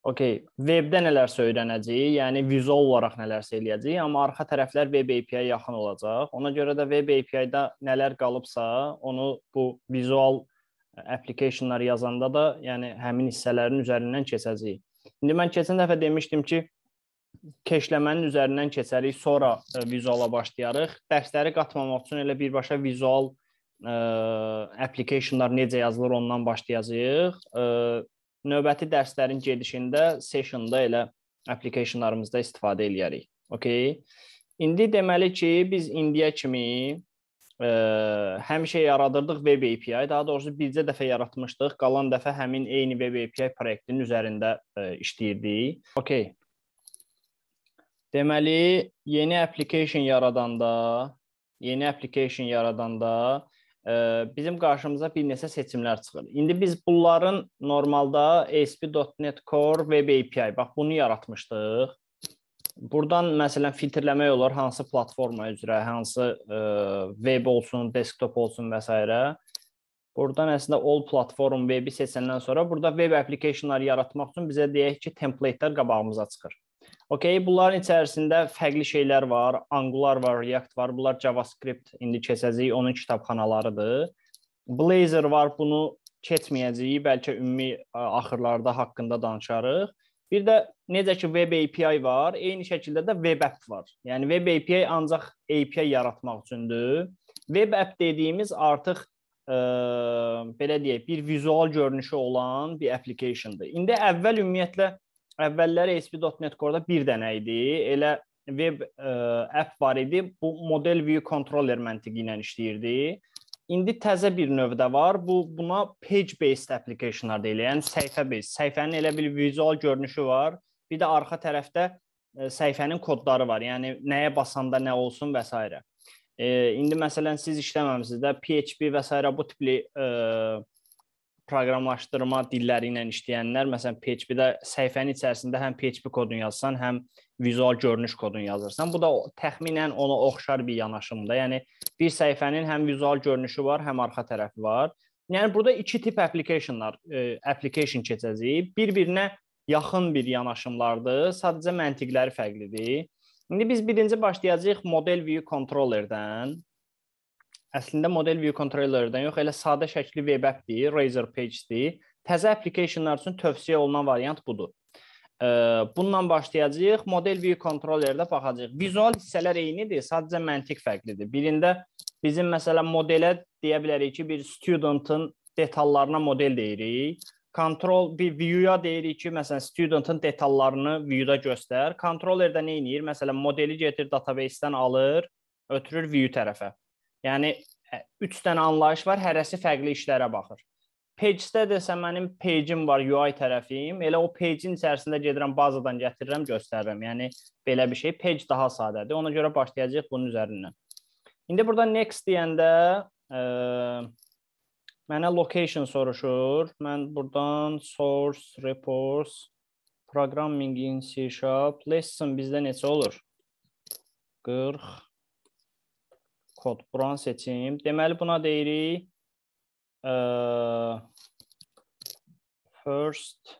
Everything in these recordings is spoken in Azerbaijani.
Okay, webdə nələrsə öyrənəcəyik, yəni vizual olaraq nələrsə eləyəcəyik, amma arxa tərəflər web API-yə yaxın olacaq. Ona görə də web API-də nələr qalıbsa, onu bu vizual e, applicationlar yazanda da, yəni həmin hissələrin üzərindən keçəcəyik. İndi mən keçən dəfə demişdim ki, keşləmənin üzərindən keçərik, sonra e, vizuala başlayarıq. Dərsləri qatmamaq üçün elə birbaşa vizual ə, e, applicationlar necə yazılır ondan başlayacağıq. Ə, növbəti dərslərin gedişində sessionda elə applicationlarımızda istifadə eləyərik. Okay? İndi deməli ki, biz indiyə kimi ə, e, həmişə yaradırdıq web API, daha doğrusu bircə dəfə yaratmışdıq. Qalan dəfə həmin eyni web API proyektinin üzərində ə, e, işləyirdik. Okay. Deməli, yeni application yaradanda, yeni application yaradanda bizim qarşımıza bir neçə seçimlər çıxır. İndi biz bunların normalda ASP.NET Core Web API, bax bunu yaratmışdıq. Burdan məsələn filtrləmək olar hansı platforma üzrə, hansı ə, e, web olsun, desktop olsun və s. Burdan əslində all platform web-i seçəndən sonra burada web applicationları yaratmaq üçün bizə deyək ki, template-lər qabağımıza çıxır. Okay, bunların içərisində fərqli şeylər var. Angular var, React var. Bunlar JavaScript indi keçəcək, onun kitabxanalarıdır. Blazor var, bunu keçməyəcəyik, bəlkə ümumi axırlarda haqqında danışarıq. Bir də necə ki web API var, eyni şəkildə də web app var. Yəni web API ancaq API yaratmaq üçündür. Web app dediyimiz artıq ə, belə deyək, bir vizual görünüşü olan bir application-dır. İndi əvvəl ümumiyyətlə əvvəlləri ASP.NET Core-da bir dənə idi. Elə web ə, e, app var idi. Bu model view controller məntiqi ilə işləyirdi. İndi təzə bir növ də var. Bu buna page based applicationlar deyilir. Yəni səhifə based. Səhifənin elə bir vizual görünüşü var. Bir də arxa tərəfdə ə, e, səhifənin kodları var. Yəni nəyə basanda nə olsun və s. E, indi məsələn siz işləməmisiniz də PHP və s. bu tipli ə, e, proqramlaşdırma dilləri ilə işləyənlər, məsələn PHP-də səhifənin içərisində həm PHP kodunu yazsan, həm vizual görünüş kodunu yazırsan. Bu da təxminən ona oxşar bir yanaşımdır. Yəni bir səhifənin həm vizual görünüşü var, həm arxa tərəfi var. Yəni burada iki tip applicationlar, e, application keçəcəyik. Bir-birinə yaxın bir yanaşımlardır. Sadəcə məntiqləri fərqlidir. İndi biz birinci başlayacağıq model view controllerdən əslində model view controllerdən yox, elə sadə şəkli web app-dir, Razor page-dir. Təzə applicationlar üçün tövsiyə olunan variant budur. Bununla başlayacağıq. Model view controllerdə baxacağıq. Vizual hissələr eynidir, sadəcə məntiq fərqlidir. Birində bizim məsələn modelə deyə bilərik ki, bir studentın detallarına model deyirik. Control bir view-ya deyirik ki, məsələn studentın detallarını view-da göstər. Controllerdə nə edir? Məsələn modeli gətir database-dən alır, ötürür view tərəfə. Yəni 3 dənə anlayış var, hərəsi fərqli işlərə baxır. Page-də desə mənim page-im var, UI tərəfim. Elə o page-in içərisində gedirəm, bazadan gətirirəm, göstərirəm. Yəni belə bir şey. Page daha sadədir. Ona görə başlayacağıq bunun üzərindən. İndi burada next deyəndə ə, mənə location soruşur. Mən burdan source, reports, programming in C#, lesson bizdə neçə olur? 40 kod. Buranı seçim. Deməli buna deyirik ə, e, first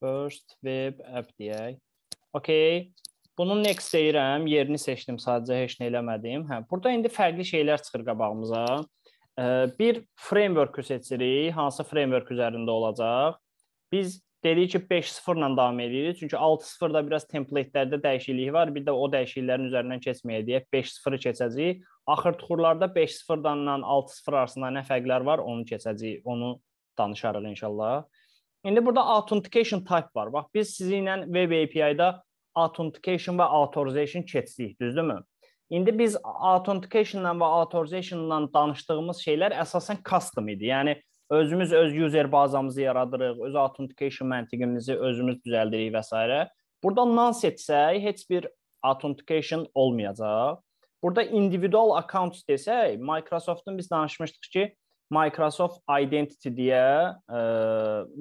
first web app deyək. Okay. Bunun next deyirəm, yerini seçdim, sadəcə heç nə eləmədim. Hə, burada indi fərqli şeylər çıxır qabağımıza. E, bir framework seçirik, hansı framework üzərində olacaq? Biz Dedik ki 5-0 ilə davam edirik. Çünki 6-0-da biraz template-lərdə dəyişiklik var. Bir də o dəyişikliklərin üzərindən keçməyəcəyik. 5-0-ı keçəcəyik. Axır tuxurlarda 5-0-dan 6-0 arasında nə fərqlər var, onu keçəcəyik. Onu danışarıq inşallah. İndi burada authentication type var. Bax biz sizinlə web API-da authentication və authorization keçdik, düzdürmü? İndi biz authentication-dan və authorization-dan danışdığımız şeylər əsasən custom idi. Yəni Özümüz öz user bazamızı yaradırıq, öz authentication məntiqimizi özümüz düzəldirik və s. Burada nonce etsək heç bir authentication olmayacaq. Burada individual accounts desək, Microsoftun biz danışmışdıq ki, Microsoft Identity deyə ə, e,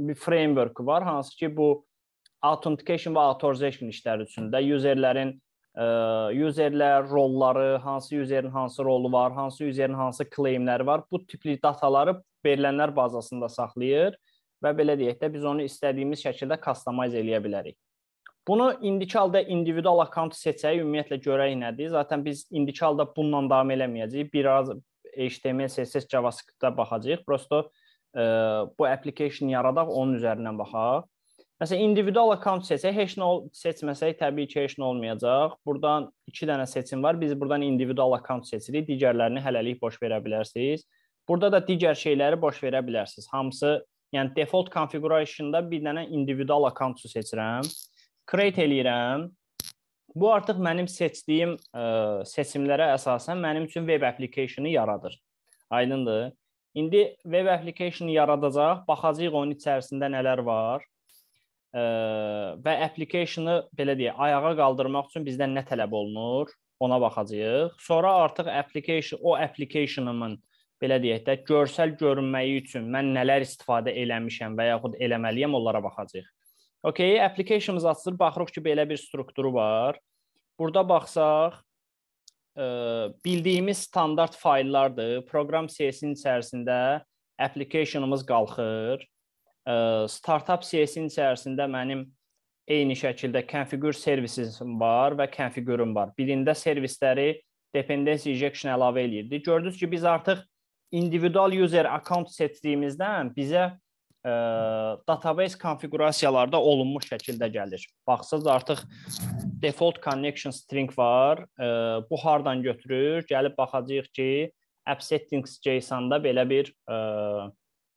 bir framework var, hansı ki bu authentication və authorization işləri üçün də userlərin userlər rolları, hansı userin hansı rolu var, hansı userin hansı claimləri var. Bu tipli dataları verilənlər bazasında saxlayır və belə deyək də biz onu istədiyimiz şəkildə customize eləyə bilərik. Bunu indiki halda individual account seçsək ümumiyyətlə görək nədir? Zaten biz indiki halda bununla davam eləməyəcəyik. Biraz HTML, CSS, JavaScript-də baxacağıq. Prosto ə, bu application yaradaq onun üzərindən baxaq. Məsələn, individual account seçsək, heç nə seçməsək təbii ki, heç nə olmayacaq. Burdan 2 dənə seçim var. Biz burdan individual account seçirik. Digərlərini hələlik boş verə bilərsiniz. Burada da digər şeyləri boş verə bilərsiniz. Hamısı, yəni default configurationda bir dənə individual account seçirəm. Create eləyirəm. Bu artıq mənim seçdiyim ə, e, seçimlərə əsasən mənim üçün web application-ı yaradır. Aydındır? İndi web application yaradacaq, baxacağıq onun içərisində nələr var və application-ı belə deyək, ayağa qaldırmaq üçün bizdən nə tələb olunur? Ona baxacağıq. Sonra artıq application o application-ımın belə deyək də görsəl görünməyi üçün mən nələr istifadə eləmişəm və yaxud eləməliyəm onlara baxacağıq. Okay, application-ımız açılır, baxırıq ki, belə bir strukturu var. Burada baxsaq, ə, bildiyimiz standart fayllardır. Proqram siyasətinin içərisində application-ımız qalxır startup CS'in içərisində mənim eyni şəkildə konfigur servisim var və konfigurum var. Birində servisləri dependency injection əlavə eləyirdi. Gördünüz ki, biz artıq individual user account seçdiyimizdən bizə ə, database konfiqurasiyalarda olunmuş şəkildə gəlir. Baxsaz artıq default connection string var. Ə, bu hardan götürür? Gəlib baxacağıq ki, app settings JSON-da belə bir ə,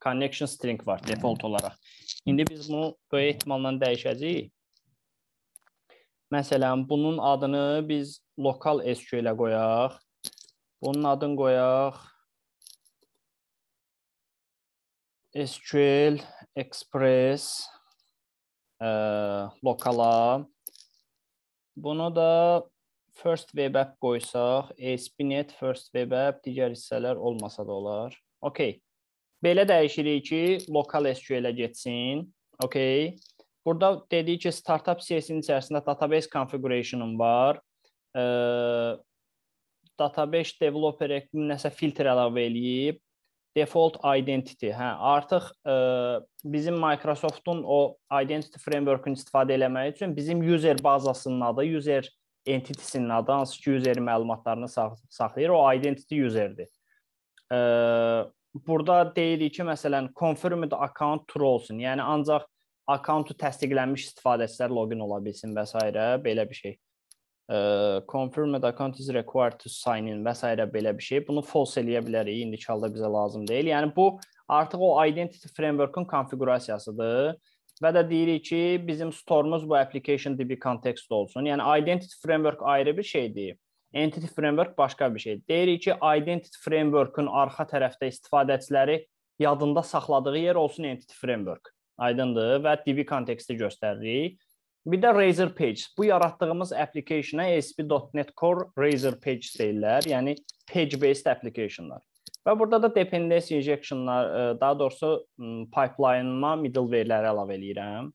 connection string var default olaraq. İndi biz bunu böyük ehtimalla dəyişəcəyik. Məsələn, bunun adını biz lokal SQL-ə qoyaq. Bunun adını qoyaq SQL Express ə, e, lokala. Bunu da First Web App qoysaq, ASP.NET First Web App digər hissələr olmasa da olar. Okay. Belə dəyişirik ki, lokal SQL-ə getsin. Okay. Burada dedik ki, startup CSS-in içərisində database configuration-ım var. E, database developer nəsə filtr əlavə eləyib. Default identity. Hə, artıq e, bizim Microsoft-un o identity framework-ünü istifadə eləmək üçün bizim user bazasının adı, user entity-sinin adı, hansı ki, user məlumatlarını sax saxlayır, o identity userdir. E, burada deyirik ki, məsələn, confirmed account true olsun. Yəni ancaq akkauntu təsdiqlənmiş istifadəçilər loqin ola bilsin və s. belə bir şey. Uh, confirmed account is required to sign in və s. belə bir şey. Bunu false eləyə bilərik. İndiki halda bizə lazım deyil. Yəni bu artıq o identity framework-un konfiqurasiyasıdır. Və də deyirik ki, bizim storemuz bu application DB kontekstdə olsun. Yəni identity framework ayrı bir şeydir. Entity framework başqa bir şey. Deyirik ki, identity framework-ün arxa tərəfdə istifadəçiləri yadında saxladığı yer olsun entity framework. Aydındır və DB konteksti göstəririk. Bir də Razor Pages. Bu yaratdığımız application-a ASP.NET Core Razor Pages deyirlər, yəni page-based applicationlar. Və burada da dependency injectionlar, e, daha doğrusu pipeline-ma middleware-ləri əlavə eləyirəm.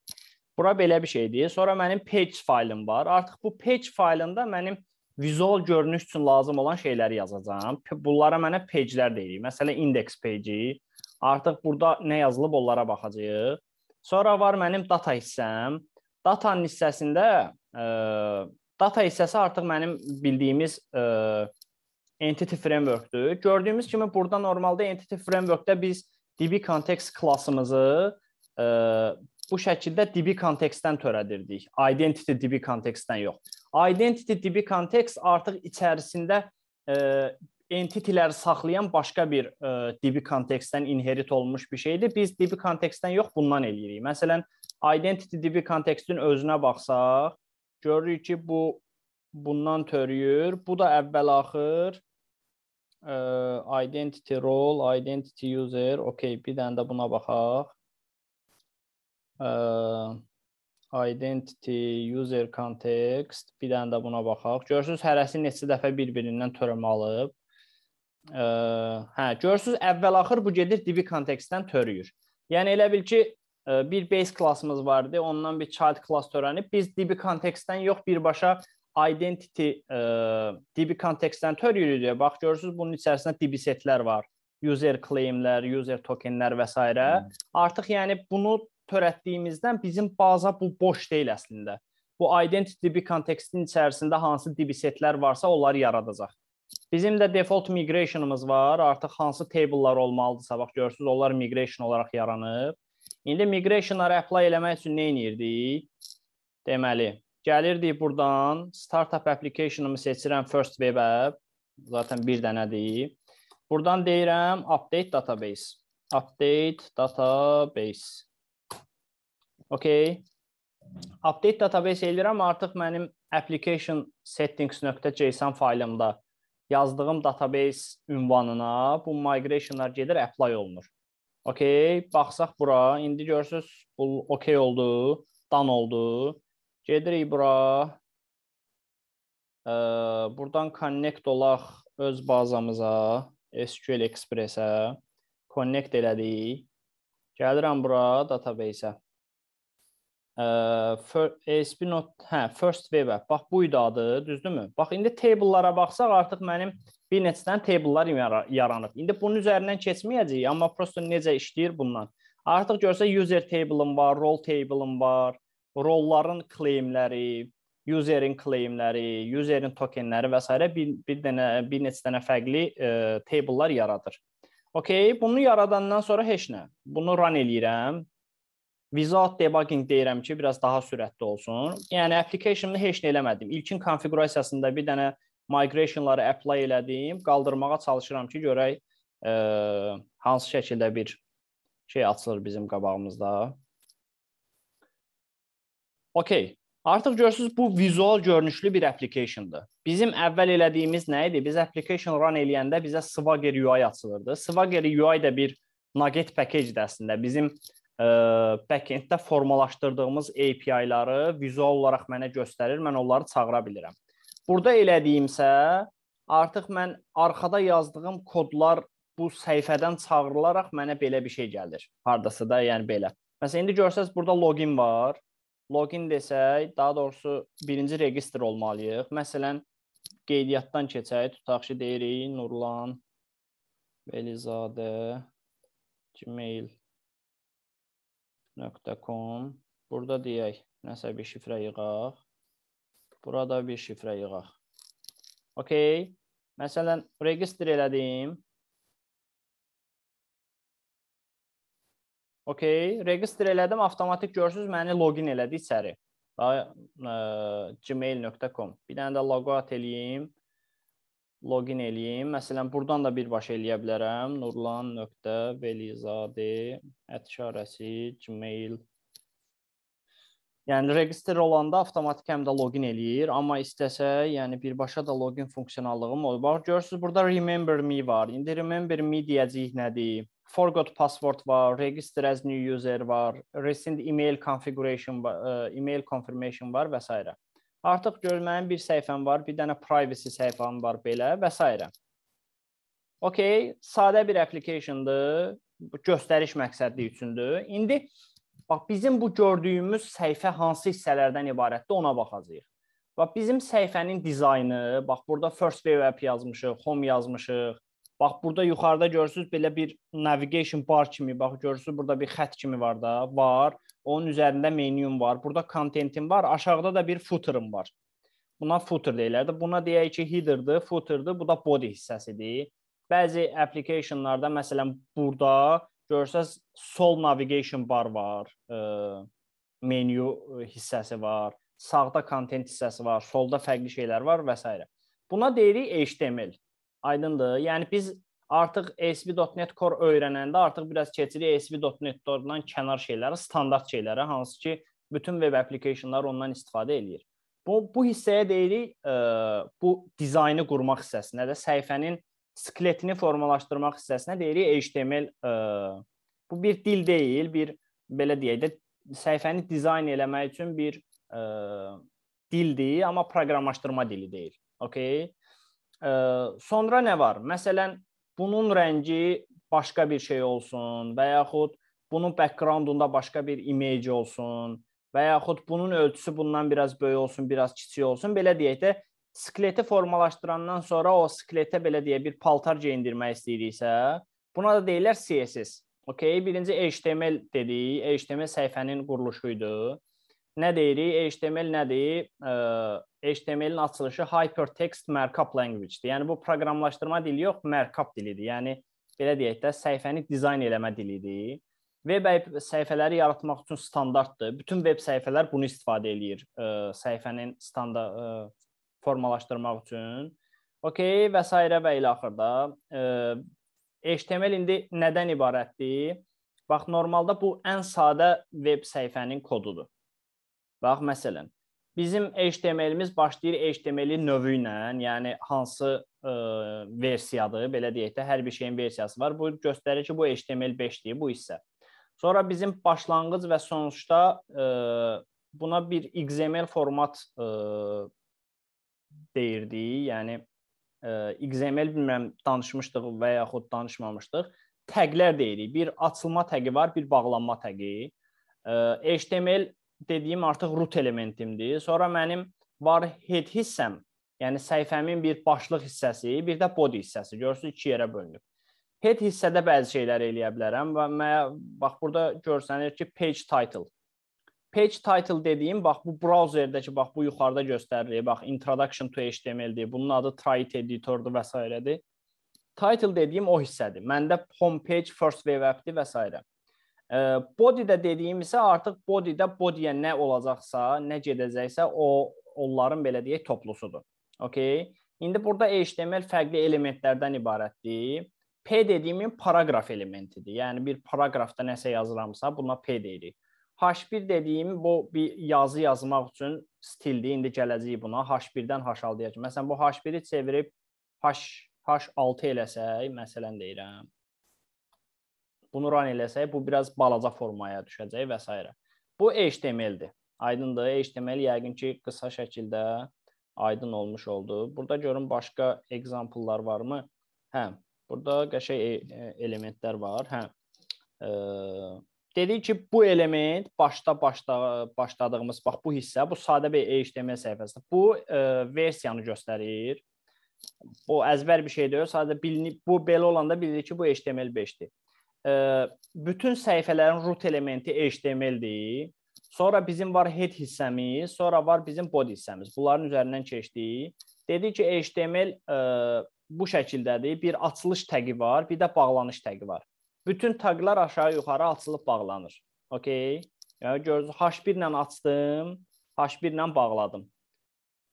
Bura belə bir şeydir. Sonra mənim page faylım var. Artıq bu page faylında mənim vizual görünüş üçün lazım olan şeyləri yazacağam. Bunlara mənə page-lər deyirik. Məsələn, index page-i. Artıq burada nə yazılıb onlara baxacağıq. Sonra var mənim data hissəm. Datanın hissəsində ə, e, data hissəsi artıq mənim bildiyimiz ə, e, entity frameworkdür. Gördüyümüz kimi burada normalda entity frameworkdə biz DB context klassımızı ə, e, bu şəkildə DB kontekstdən törədirdik. Identity DB kontekstdən yox. Identity DB kontekst artıq içərisində e, entitiləri saxlayan başqa bir e, DB kontekstdən inherit olmuş bir şeydir. Biz DB kontekstdən yox, bundan eləyirik. Məsələn, identity DB kontekstin özünə baxsaq, görürük ki, bu bundan törüyür. Bu da əvvəl axır e, identity role, identity user. Okay, bir dənə də buna baxaq ə, identity, user context, bir dənə də buna baxaq. Görürsüz hərəsi neçə dəfə bir-birindən törəm alıb. Ə, hə, görürsüz əvvəl-axır bu gedir div kontekstdən törüyür. Yəni elə bil ki, bir base klassımız vardı, ondan bir child class törənib. Biz div kontekstdən yox, birbaşa identity ə, div kontekstdən törüyürük. Bax görürsüz bunun içərisində div setlər var user claimlər, user tokenlər və s. Hmm. Artıq yəni bunu törətdiyimizdən bizim baza bu boş deyil əslində. Bu identity DB kontekstinin içərisində hansı DB setlər varsa, onları yaradacaq. Bizim də default migrationımız var. Artıq hansı table'lar olmalıdırsa, bax görürsüz, onlar migration olaraq yaranıb. İndi migrationları apply eləmək üçün nə edirdik? Deməli, gəlirdik burdan startup application'ımı seçirəm first web app. Zaten bir dənədir. Burdan deyirəm update database. Update database. Okay. Update database eləyirəm, artıq mənim application settings.json faylımda yazdığım database ünvanına bu migrationlar gedir, apply olunur. Okay, baxsaq bura, indi görürsüz, bu okay oldu, done oldu. Gedirik bura. Ee, buradan connect olaq öz bazamıza, SQL Express-ə. Connect elədik. Gəlirəm bura database-ə. ASP.NET, hə, first web app. Bax bu idi adı, düzdürmü? Bax indi table'lara baxsaq artıq mənim bir neçə dənə table'lar yaranıb. İndi bunun üzərindən keçməyəcəyik, amma prosta necə işləyir bundan. Artıq görsə user table'ım var, role table'ım var, rolların claimləri, userin claimləri, userin tokenləri və s. bir, bir dənə bir neçə dənə fərqli e, table'lar yaradır. Okay, bunu yaradandan sonra heç nə. Bunu run eləyirəm. Without debugging deyirəm ki, biraz daha sürətli olsun. Yəni application-ı heç nə eləmədim. İlkin konfiqurasiyasında bir dənə migration-ları apply elədim. Qaldırmağa çalışıram ki, görək ə, e, hansı şəkildə bir şey açılır bizim qabağımızda. Okay. Artıq görürsüz bu vizual görünüşlü bir application-dır. Bizim əvvəl elədiyimiz nə idi? Biz application run eləyəndə bizə Swagger UI açılırdı. Swagger UI də bir nugget package-dir əslində. Bizim backenddə formalaşdırdığımız API-ları vizual olaraq mənə göstərir, mən onları çağıra bilirəm. Burada elədiyimsə, artıq mən arxada yazdığım kodlar bu səhifədən çağırılaraq mənə belə bir şey gəlir. Hardasa da, yəni belə. Məsələn, indi görsəz burada login var. Login desək, daha doğrusu birinci registr olmalıyıq. Məsələn, qeydiyyatdan keçək, tutaq ki, deyirik Nurlan Belizadə gmail.com .com. Burada deyək, nəsə bir şifrə yığaq. Burada bir şifrə yığaq. Okey. Məsələn, registr elədim. Okey, registr elədim, avtomatik görürsüz, məni login elədi içəri. Daha e, gmail.com. Bir dənə də logout eləyim login eləyim. Məsələn, burdan da birbaşa eləyə bilərəm. nurlan.velizade@gmail Yəni register olanda avtomatik həm də login eləyir, amma istəsə, yəni birbaşa da login funksionallığım olur. Bax görürsüz, burada remember me var. İndi remember me deyəcəyik nədir? Forgot password var, register as new user var, resend email configuration, var, e, email confirmation var və s. Artıq gör mənim bir səhifəm var, bir dənə privacy səhifəm var belə və s. Okay, sadə bir application-dır. Göstəriş məqsədli üçündür. İndi bax bizim bu gördüyümüz səhifə hansı hissələrdən ibarətdir, ona baxacağıq. Bax bizim səhifənin dizaynı, bax burada first wave app yazmışıq, home yazmışıq. Bax burada yuxarıda görürsüz belə bir navigation bar kimi, bax görürsüz burada bir xətt kimi var da, var. Onun üzərində menyum var. Burada kontentim var. Aşağıda da bir footerum var. Buna footer deyirlər də. Buna deyək ki, headerdir, footerdir. Bu da body hissəsidir. Bəzi applicationlarda məsələn burada görsəz sol navigation bar var, e, menu hissəsi var, sağda content hissəsi var, solda fərqli şeylər var və s. Buna deyirik HTML. Aydındır? Yəni biz Artıq ASP.NET Core öyrənəndə artıq biraz keçirik ASP.NET Core-dan kənar şeylərə, standart şeylərə, hansı ki, bütün web applicationlar ondan istifadə eləyir. Bu bu hissəyə deyirik, ə, e, bu dizaynı qurmaq hissəsinə də səhifənin skeletini formalaşdırmaq hissəsinə deyirik HTML. Ə, e, bu bir dil deyil, bir belə deyək də səhifəni dizayn eləmək üçün bir ə, e, dildir, amma proqramlaşdırma dili deyil. Okay? Ə, sonra nə var? Məsələn, bunun rəngi başqa bir şey olsun və yaxud bunun backgroundunda başqa bir image olsun və yaxud bunun ölçüsü bundan biraz böyük olsun, biraz kiçik olsun. Belə deyək də skeleti formalaşdırandan sonra o skeletə belə deyə bir paltar geyindirmək istəyiriksə, buna da deyirlər CSS. Okay, birinci HTML dedik, HTML səhifənin quruluşu idi. Nə deyirik? HTML nədir? HTML-in açılışı hypertext markup language-dir. Yəni bu proqramlaşdırma dili yox, markup dilidir. Yəni belə deyək də, səhifəni dizayn eləmə dilidir. Web səhifələri yaratmaq üçün standartdır. Bütün web səhifələr bunu istifadə eləyir, ə, səhifənin standart ə, formalaşdırmaq üçün. Okay, və sairə və ilə axırda ə, HTML indi nədən ibarətdir? Bax, normalda bu ən sadə web səhifənin kodudur. Bax, məsələn, bizim HTML-imiz başlayır HTML növü ilə, yəni hansı ə, e, versiyadır, belə deyək də, hər bir şeyin versiyası var. Bu göstərir ki, bu HTML5-dir bu hissə. Sonra bizim başlanğıc və sonuçda ə, e, buna bir XML format ə, e, deyirdi. Yəni ə, XML bilmirəm danışmışdıq və yaxud danışmamışdıq. Təqlər deyirik. Bir açılma təqi var, bir bağlanma təqi. Ə, HTML dediyim artıq root elementimdir. Sonra mənim var head hissəm, yəni səhifəmin bir başlıq hissəsi, bir də body hissəsi. Görürsüz iki yerə bölünüb. Head hissədə bəzi şeylər eləyə bilərəm və mə bax burada görsənir ki, page title. Page title dediyim bax bu brauzerdəki bax bu yuxarıda göstərilir. Bax introduction to HTML-dir. Bunun adı trait editordur və s. dir. Title dediyim o hissədir. Məndə home page, first web app-dir və s. Body-də dediyimizsə artıq body-də body-yə nə olacaqsa, nə gedəcəksə o onların belə deyək toplusudur. Okay? İndi burada HTML fərqli elementlərdən ibarətdir. P dediyimin paraqraf elementidir. Yəni bir paraqrafda nəsə yazıramsa, buna P deyirik. H1 dediyim bu bir yazı yazmaq üçün stildir. İndi gələcəyik buna. H1-dən H6-ya. Məsələn bu H1-i çevirib H H6 eləsək, məsələn deyirəm bunu run eləsək, bu biraz balaca formaya düşəcək və s. Bu HTML-dir. Aydındır? HTML yəqin ki, qısa şəkildə aydın olmuş oldu. Burada görün başqa example-lar varmı? Hə, burada qəşəng e, e, elementlər var. Hə. E, dedik ki, bu element başda başda başladığımız bax bu hissə, bu sadə bir HTML səhifəsidir. Bu e, versiyanı göstərir. O əzbər bir şey deyil, sadəcə bilinib bu belə olanda bilirik ki, bu HTML5-dir bütün səhifələrin root elementi HTML-dir. Sonra bizim var head hissəmiz, sonra var bizim body hissəmiz. Bunların üzərindən keçdik. Dedik ki, HTML ə, e, bu şəkildədir. Bir açılış təqi var, bir də bağlanış təqi var. Bütün taqlar aşağı-yuxarı açılıb bağlanır. Okay? Yəni görürsüz H1 ilə açdım, H1 ilə bağladım.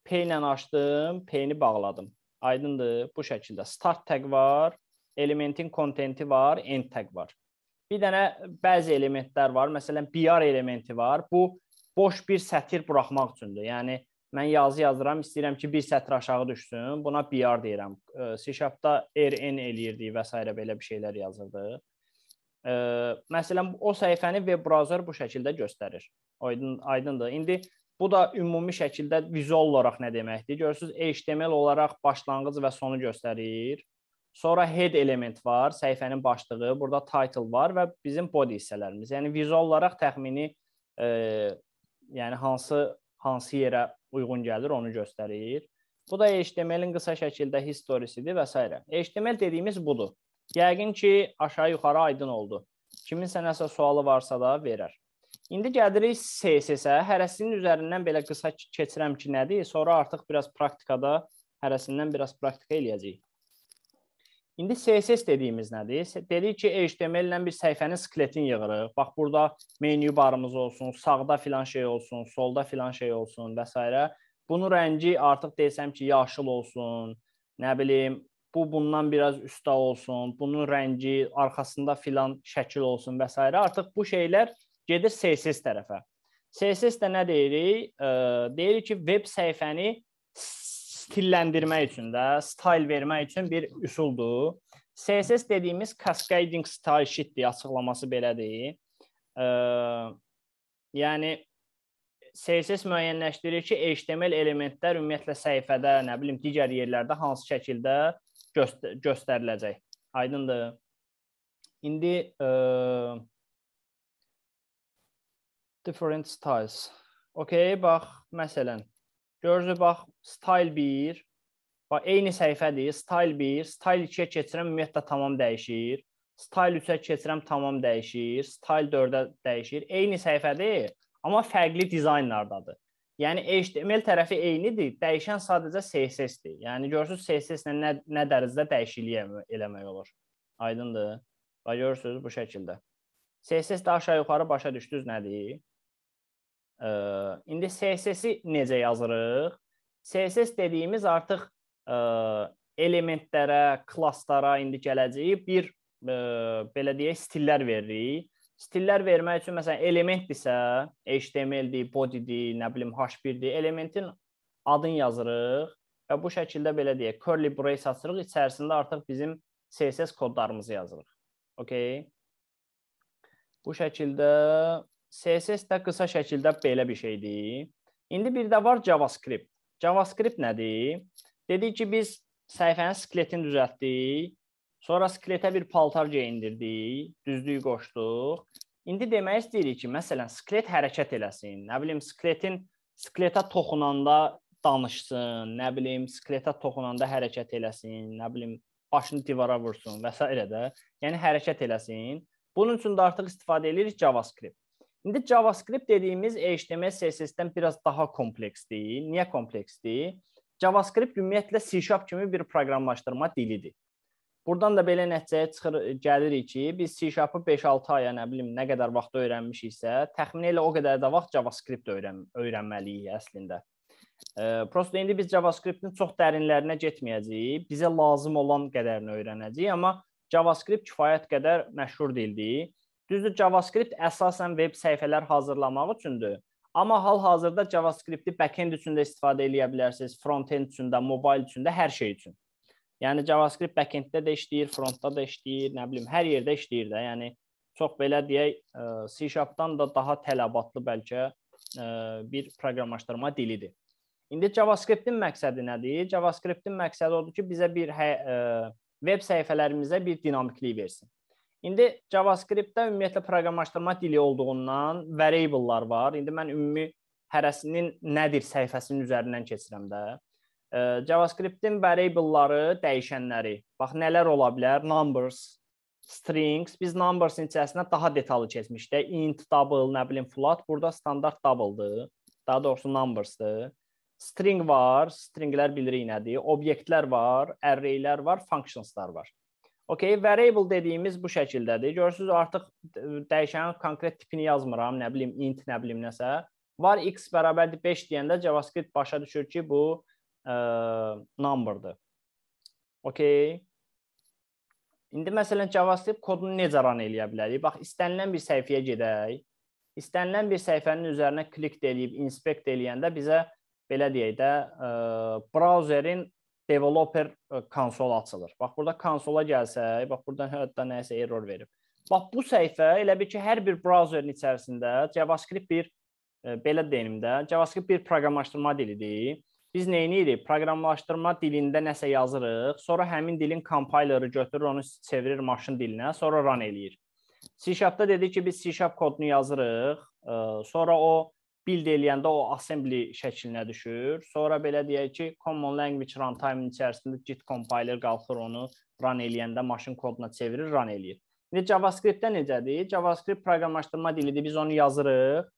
P ilə açdım, P-ni bağladım. Aydındır? Bu şəkildə start təqi var, elementin kontenti var, end tag var. Bir dənə bəzi elementlər var. Məsələn, BR elementi var. Bu boş bir sətir buraxmaq üçündür. Yəni mən yazı yazıram, istəyirəm ki, bir sətr aşağı düşsün. Buna BR deyirəm. C#-da RN eləyirdi və s. belə bir şeylər yazırdı. Məsələn, o səhifəni web browser bu şəkildə göstərir. Aydın, aydındır. İndi bu da ümumi şəkildə vizual olaraq nə deməkdir? Görürsüz, HTML olaraq başlanğıc və sonu göstərir. Sonra head element var, səhifənin başlığı, burada title var və bizim body hissələrimiz. Yəni vizual olaraq təxmini e, yəni hansı hansı yerə uyğun gəlir onu göstərir. Bu da HTML-in qısa şəkildə historisidir və s. HTML dediyimiz budur. Yəqin ki, aşağı-yuxarı aydın oldu. Kiminsə nəsə sualı varsa da verər. İndi gəlirik CSS-ə. Hərəsinin üzərindən belə qısa keçirəm ki, nədir? Sonra artıq biraz praktikada hərəsindən biraz praktika eləyəcəyik. İndi CSS dediyimiz nədir? Dedik ki, HTML ilə bir səhifənin skeletini yığırıq. Bax burada menu barımız olsun, sağda filan şey olsun, solda filan şey olsun və s. Bunun rəngi artıq desəm ki, yaşıl olsun, nə bilim, bu bundan biraz üstə olsun, bunun rəngi arxasında filan şəkil olsun və s. Artıq bu şeylər gedir CSS tərəfə. CSS də nə deyirik? E, deyirik ki, veb səhifəni stillendirmək üçün də, style vermək üçün bir üsuldur. CSS dediyimiz cascading style sheetdir, açıqlaması belədir. E, yəni CSS müəyyənləşdirir ki, HTML elementlər ümumiyyətlə səhifədə, nə bilim, digər yerlərdə hansı şəkildə göstər göstəriləcək. Aydındır? İndi ə, different styles. Okay, bax, məsələn, Görürsüz bax style 1 Bax eyni səhifədir. Style 1, style 2-yə keçirəm, ümumiyyətlə tamam dəyişir. Style 3-ə keçirəm, tamam dəyişir. Style 4-ə dəyişir. Eyni səhifədir, amma fərqli dizaynlardadır. Yəni HTML tərəfi eynidir, dəyişən sadəcə CSS-dir. Yəni görürsüz CSS-lə nə, nə dərəcədə dəyişiklik eləmək olur. Aydındır? Bax görürsüz bu şəkildə. CSS də aşağı-yuxarı başa düşdünüz nədir? İndi CSS-i necə yazırıq? CSS dediyimiz artıq elementlərə, klasslara indi gələcəyi bir ə, belə deyək, stillər veririk. Stillər vermək üçün məsələn elementdirsə, HTML-dir, body-dir, nə bilim h1-dir, elementin adını yazırıq və bu şəkildə belə deyək, curly brace açırıq, içərisində artıq bizim CSS kodlarımızı yazırıq. Okay? Bu şəkildə CSS də qısa şəkildə belə bir şeydir. İndi bir də var JavaScript. JavaScript nədir? Dedik ki, biz səhifənin skeletini düzəltdik. Sonra skeletə bir paltar geyindirdik, düzlüyü qoşduq. İndi demək istəyirik ki, məsələn, skelet hərəkət eləsin. Nə bilim, skeletin skeletə toxunanda danışsın, nə bilim, skeletə toxunanda hərəkət eləsin, nə bilim, başını divara vursun və s. də. Yəni hərəkət eləsin. Bunun üçün də artıq istifadə edirik JavaScript. İndi JavaScript dediyimiz HTML, CSS-dən biraz daha kompleksdir. Niyə kompleksdir? JavaScript ümumiyyətlə C# kimi bir proqramlaşdırma dilidir. Buradan da belə nəticəyə çıxır gəlirik ki, biz C#-ı 5-6 aya, nə bilim, nə qədər vaxt öyrənmişiksə, təxminən elə o qədər də vaxt JavaScript öyrən öyrənməliyik əslində. E, prosta indi biz JavaScript-in çox dərinlərinə getməyəcəyik. Bizə lazım olan qədərini öyrənəcəyik, amma JavaScript kifayət qədər məşhur dildir. Düzdür, JavaScript əsasən veb səhifələr hazırlamaq üçündür. Amma hal-hazırda JavaScript-i backend üçün də istifadə edə bilərsiniz, frontend üçün də, mobile üçün də, hər şey üçün. Yəni JavaScript backenddə də işləyir, frontda da işləyir, nə bilim, hər yerdə işləyir də. Yəni çox belə deyək, e, C#-dan da daha tələbatlı bəlkə e, bir proqramlaşdırma dilidir. İndi JavaScript-in məqsədi nədir? JavaScript-in məqsədi odur ki, bizə bir hə, e, web səhifələrimizə bir dinamiklik versin. İndi JavaScript-də ümumiyyətlə proqramlaşdırma dili olduğundan variable'lar var. İndi mən ümumi hərəsinin nədir səhifəsinin üzərindən keçirəm də. E, JavaScript-in variable'ları, dəyişənləri. Bax nələr ola bilər? Numbers, strings. Biz numbers-in içərisinə daha detallı keçmişdik. Int, double, nə bilim float. Burada standart double-dır. Daha doğrusu numbers-dır. String var, stringlər bilirik nədir? Obyektlər var, arraylər var, functions-lar var. Okay, variable dediyimiz bu şəkildədir. Görürsüz, artıq e, dəyişənin konkret tipini yazmıram, nə bilim int, nə bilim nəsə. Var x bərabərdir 5 deyəndə JavaScript başa düşür ki, bu ə, e, numberdır. Okay. İndi məsələn JavaScript kodunu necə ran eləyə bilərik? Bax, istənilən bir səhifəyə gedək. İstənilən bir səhifənin üzərinə klik edib inspect eləyəndə bizə belə deyək də, ə, e, browserin developer e, konsol açılır. Bax burada konsola gəlsək, bax burdan hətta nəsə error verib. Bax bu səhifə elə bil ki, hər bir brauzerin içərisində JavaScript bir e, belə deyim də, JavaScript bir proqramlaşdırma dilidir. Biz nə edirik? Proqramlaşdırma dilində nəsə yazırıq, sonra həmin dilin compilerı götürür, onu çevirir maşın dilinə, sonra run eləyir. C#-da dedik ki, biz C# kodunu yazırıq, e, sonra o build eləyəndə o assembly şəklinə düşür. Sonra belə deyək ki, common language runtime-ın içərisində git compiler qalxır onu run eləyəndə maşın koduna çevirir, run eləyir. İndi JavaScript-də necədir? JavaScript proqramlaşdırma dilidir. Biz onu yazırıq.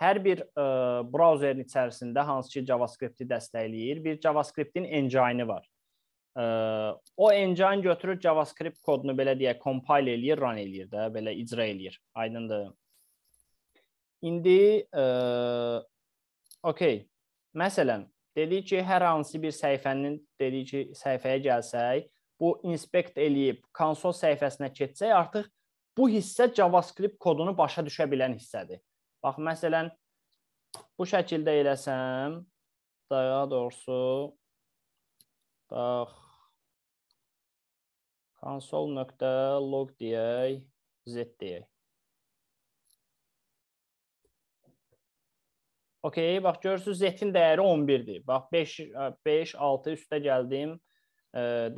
Hər bir ə, e, browserin içərisində hansı ki JavaScript-i dəstəkləyir, bir JavaScript-in engine-ı var. Ə, e, o engine götürür JavaScript kodunu belə deyək, compile eləyir, run eləyir də, belə icra eləyir. Aydındır? İndi ə, okey. Məsələn, dedik ki, hər hansı bir səhifənin dedik ki, səhifəyə gəlsək, bu inspect eləyib konsol səhifəsinə keçsək, artıq bu hissə JavaScript kodunu başa düşə bilən hissədir. Bax məsələn bu şəkildə eləsəm, daha doğrusu bax console.log deyək, z deyək. Okey, bax görürsüz Z-in dəyəri 11-dir. Bax 5 5 6 üstə gəldim,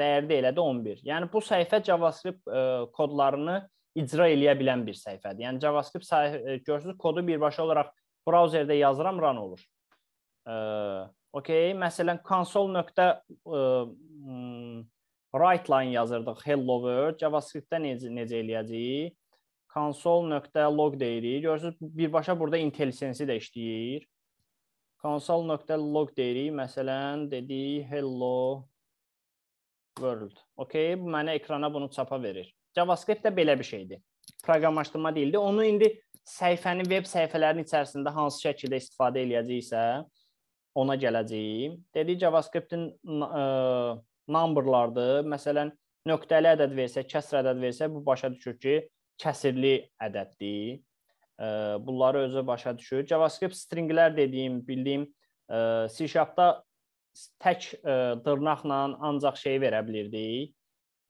dəyəri də elədi 11. Yəni bu səhifə JavaScript kodlarını icra eləyə bilən bir səhifədir. Yəni JavaScript səhifə görürsüz kodu birbaşa olaraq brauzerdə yazıram, ran olur. Okey, məsələn console. write line yazırdıq hello world, JavaScript-də necə necə eləyəcəyik? console.log deyirik. Görürsüz birbaşa burada IntelliSense də işləyir console.log deyirik. Məsələn, dedik hello world. Okay, bu mənə ekrana bunu çapa verir. JavaScript də belə bir şeydir. Proqramlaşdırma deyildi. Onu indi səhifənin web səhifələrinin içərisində hansı şəkildə istifadə eləyəcəksə, ona gələcəyim. Dedik JavaScript-in e, numberlardır. Məsələn, nöqtəli ədəd versə, kəsr ədəd versə, bu başa düşür ki, kəsirli ədəddir bunları özü başa düşür. JavaScript stringlər dediyim, bildiyim C#-da tək dırnaqla ancaq şey verə bilirdik.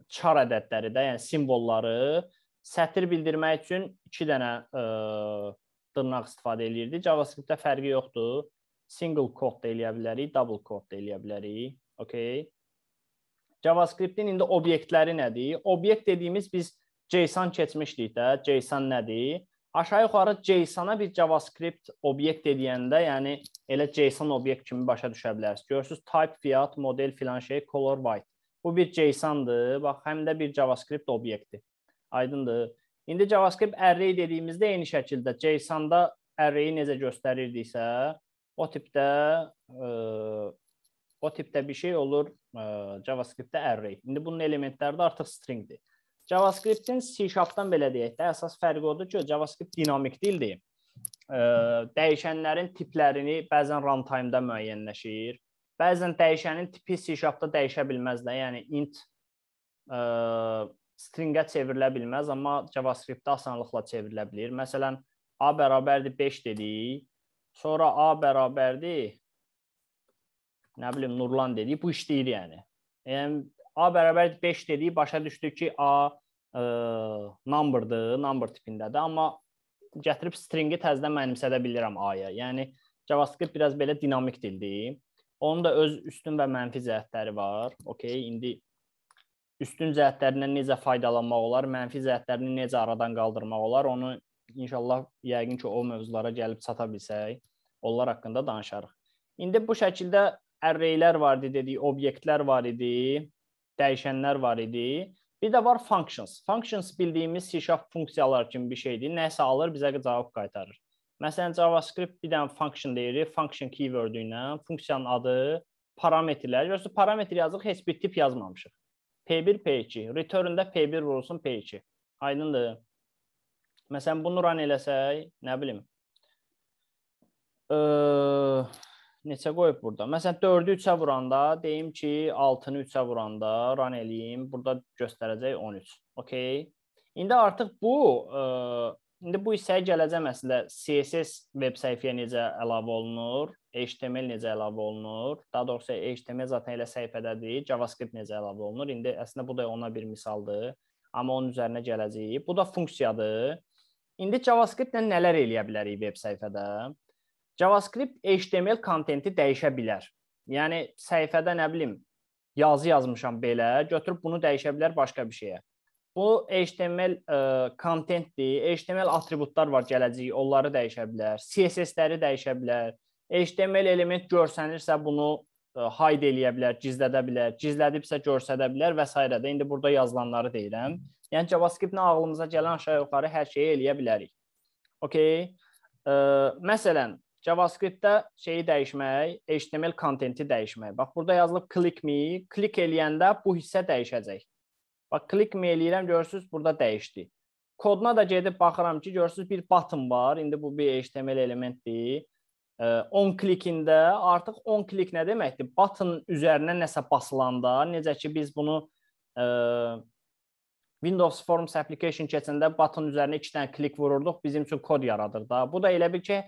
Çar ədədləri də, yəni simvolları sətir bildirmək üçün 2 dənə dırnaq istifadə eləyirdi. JavaScript-də fərqi yoxdur. Single quote da eləyə bilərik, double quote da eləyə bilərik. Okay. JavaScript-in indi obyektləri nədir? Obyekt dediyimiz biz JSON keçmişdik də. JSON nədir? aşağı-yuxarı JSON-a bir JavaScript obyekt edəndə, yəni elə JSON obyekt kimi başa düşə bilərsiniz. Görürsüz type fiat, model filan şey, color white. Bu bir JSON-dır. Bax, həm də bir JavaScript obyektdir. Aydındır? İndi JavaScript array dediyimizdə eyni şəkildə JSON-da arrayi necə göstərirdiksə, o tipdə ə, e, o tipdə bir şey olur ə, e, JavaScript-də array. İndi bunun elementləri də artıq stringdir. JavaScript-in C-Sharp-dan belə deyək də, əsas fərqi odur ki, JavaScript dinamik dildir. Ə, dəyişənlərin tiplərini bəzən runtime-da müəyyənləşir. Bəzən dəyişənin tipi C-Sharp-da dəyişə bilməz də, yəni int ə, stringə çevrilə bilməz, amma JavaScript-də asanlıqla çevrilə bilər. Məsələn, a bərabərdir 5 dedik. Sonra a bərabərdir nə bilim Nurlan dedik. Bu işləyir yəni. Yəni A bərabər 5 dedik, başa düşdük ki, A e, numberdır, number tipindədir, amma gətirib stringi təzədən mənimsədə bilirəm A-ya. Yəni JavaScript biraz belə dinamik dildir. Onun da öz üstün və mənfi cəhətləri var. Okay, indi üstün cəhətlərindən necə faydalanmaq olar, mənfi cəhətlərini necə aradan qaldırmaq olar, onu inşallah yəqin ki, o mövzulara gəlib çata bilsək, onlar haqqında danışarıq. İndi bu şəkildə arraylər var idi, dedik, obyektlər var idi dəyişənlər var idi. Bir də var functions. Functions bildiyimiz C# funksiyalar kimi bir şeydir. Nəsə alır, bizə cavab qaytarır. Məsələn, JavaScript bir dənə function deyirik, function keyword-u ilə funksiyanın adı, parametrlər. Görürsüz, parametr yazırıq, heç bir tip yazmamışıq. P1, P2. Return-də P1 vurulsun, P2. Aydındır? Məsələn, bunu run eləsək, nə bilim. Iı, neçə qoyub burada? Məsələn 4-ü 3-ə vuranda, deyim ki, 6-nı 3-ə vuranda ran eləyim. Burada göstərəcək 13. Okay? İndi artıq bu ə, e, indi bu hissəyə gələcəm əslində CSS veb səhifəyə necə əlavə olunur, HTML necə əlavə olunur, daha doğrusu HTML zaten elə səhifədədir, JavaScript necə əlavə olunur. İndi əslində bu da ona bir misaldır, amma onun üzərinə gələcəyik. Bu da funksiyadır. İndi JavaScript-lə nələr eləyə bilərik veb səhifədə? JavaScript HTML kontenti dəyişə bilər. Yəni səhifədə nə bilim yazı yazmışam belə, götürüb bunu dəyişə bilər başqa bir şeyə. Bu HTML kontentdir. E, HTML atributlar var gələcək, onları dəyişə bilər. CSS-ləri dəyişə bilər. HTML element görsənirsə bunu e, hide eləyə bilər, gizlədə bilər, gizlədibsə görsədə bilər və s. də. İndi burada yazılanları deyirəm. Yəni JavaScript-lə ağlımıza gələn aşağı yuxarı hər şeyi eləyə bilərik. Okay. Ə, e, məsələn, JavaScript-də şeyi dəyişmək, HTML kontenti dəyişmək. Bax burada yazılıb click me, klik eləyəndə bu hissə dəyişəcək. Bax click me eləyirəm, görürsüz burada dəyişdi. Koduna da gedib baxıram ki, görürsüz bir button var. İndi bu bir HTML elementdir. 10 klikində artıq 10 klik nə deməkdir? Button üzərinə nəsə basılanda, necə ki biz bunu ə, Windows Forms application keçəndə button üzərinə 2 dənə klik vururduq, bizim üçün kod yaradır da. Bu da elə bir ki,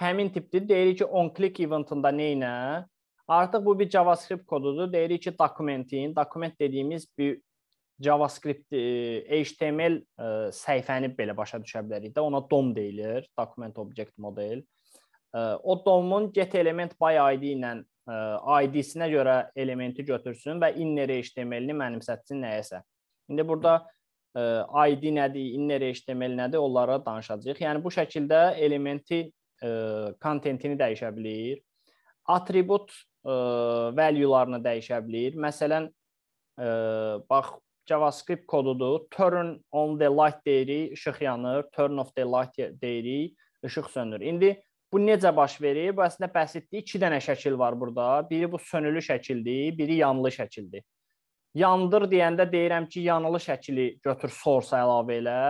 həmin tipdir. Deyirik ki, on-click eventında neynə? Artıq bu bir JavaScript kodudur. Deyirik ki, dokumentin, dokument dediyimiz bir JavaScript e, HTML e, səhifəni belə başa düşə bilərik də. Ona DOM deyilir, document object model. E, o DOM-un get element by ID ilə ID-sinə görə elementi götürsün və inner HTML-ni mənimsətsin nəyəsə. İndi burada ID nədir, inner HTML nədir, onlara danışacağıq. Yəni bu şəkildə elementi E, kontentini dəyişə bilir, atribut e, value-larını dəyişə bilir. Məsələn, e, bax JavaScript kodudur. Turn on the light deyirik, işıq yanır, turn off the light deyirik, işıq sönür. İndi bu necə baş verir? Bu əslində bəsitdir. 2 dənə şəkil var burada. Biri bu sönülü şəkildir, biri yanılı şəkildir. Yandır deyəndə deyirəm ki, yanılı şəkili götür source-a əlavə elə.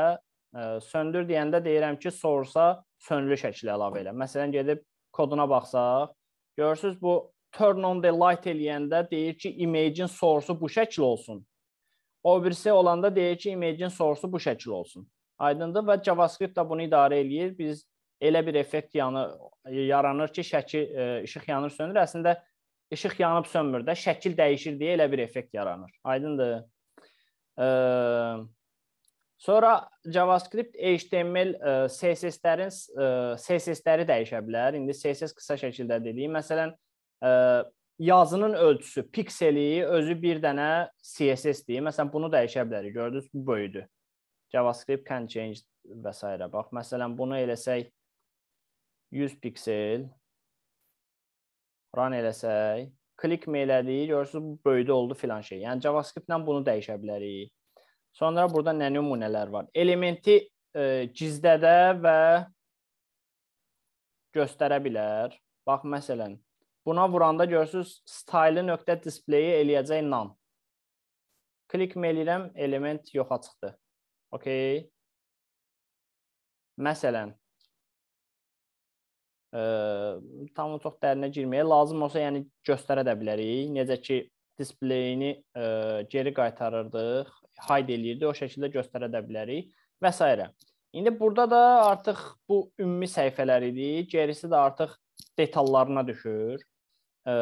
Söndür deyəndə deyirəm ki, source-a sönülü şəkli əlavə elə. Məsələn, gedib koduna baxsaq, görürsüz bu turn on the light eləyəndə deyir ki, image-in source-u bu şəkil olsun. O birisi olanda deyir ki, image-in source-u bu şəkil olsun. Aydındır və JavaScript də bunu idarə eləyir. Biz elə bir effekt yanı yaranır ki, şəkil e, işıq yanır sönür. Əslində işıq yanıb sönmür də, şəkil dəyişir deyə elə bir effekt yaranır. Aydındır? Eee Sonra JavaScript, HTML, e, CSS-lərin e, CSS-ləri dəyişə bilər. İndi CSS qısa şəkildə dediyim, məsələn, e, yazının ölçüsü, pikseli özü bir dənə CSS-dir. Məsələn, bunu dəyişə bilərik. Gördünüz, bu böyüdü. JavaScript can change və s. Bax, məsələn, bunu eləsək 100 piksel run eləsək, klikmə elədik, görürsüz bu böyüdü oldu filan şey. Yəni JavaScript-lə bunu dəyişə bilərik. Sonra burada nə nümunələr var? Elementi e, gizdədə və göstərə bilər. Bax məsələn, buna vuranda görürsüz styli nöqtə displeyi eləyəcək nan. Klik eləyirəm, element yoxa çıxdı. Okay. Məsələn, ə, e, tam çox dərinə girməyə lazım olsa, yəni göstərə də bilərik. Necə ki, displeyini ə, e, geri qaytarırdıq, hayd eləyirdi, o şəkildə göstərə də bilərik və s. İndi burada da artıq bu ümumi səhifələr idi, gerisi də artıq detallarına düşür. E,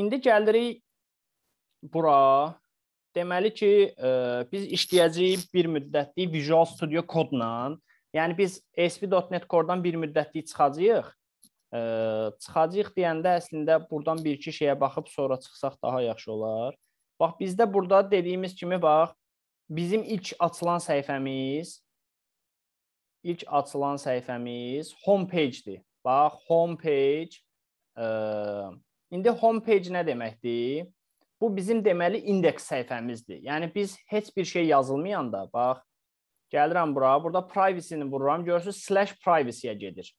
indi gəlirik bura. Deməli ki, e, biz işləyəcəyik bir müddətli Visual Studio kodla. Yəni biz ASP.NET Core-dan bir müddətli çıxacağıq. E, çıxacağıq deyəndə əslində burdan bir iki şeyə baxıb sonra çıxsaq daha yaxşı olar. Bax bizdə burada dediyimiz kimi bax Bizim ilk açılan səhifəmiz ilk açılan səhifəmiz homepage-dir. Bax, homepage ə, e, indi homepage nə deməkdir? Bu bizim deməli indeks səhifəmizdir. Yəni biz heç bir şey yazılmayanda bax gəlirəm bura, burada privacy-ni vururam, görürsüz slash privacy-yə gedir.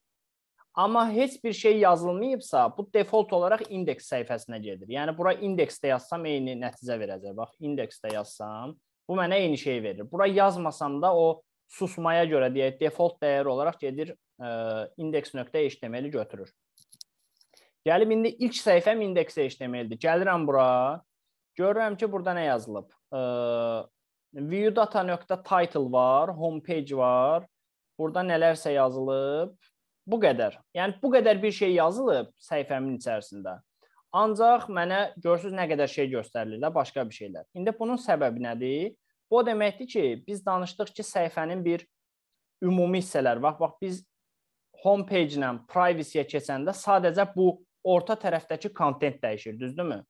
Amma heç bir şey yazılmayıbsa, bu default olaraq indeks səhifəsinə gedir. Yəni bura indeksdə yazsam eyni nəticə verəcək. Bax, indeksdə yazsam Bu mənə eyni şeyi verir. Bura yazmasam da o susmaya görə deyək default dəyəri olaraq gedir e, index.html-i götürür. Gəlib indi ilk səhifəm index.html-dir. Gəlirəm bura, görürəm ki, burada nə yazılıb? E, view data.title var, home page var. Burada nələrsə yazılıb. Bu qədər. Yəni bu qədər bir şey yazılıb səhifəmin içərisində. Ancaq mənə görürsüz nə qədər şey göstərilir də, başqa bir şeylər. İndi bunun səbəbi nədir? Bu deməkdir ki, biz danışdıq ki, səhifənin bir ümumi hissələri var. Bax, biz home page-lə privacy-yə keçəndə sadəcə bu orta tərəfdəki kontent dəyişir, düzdürmü?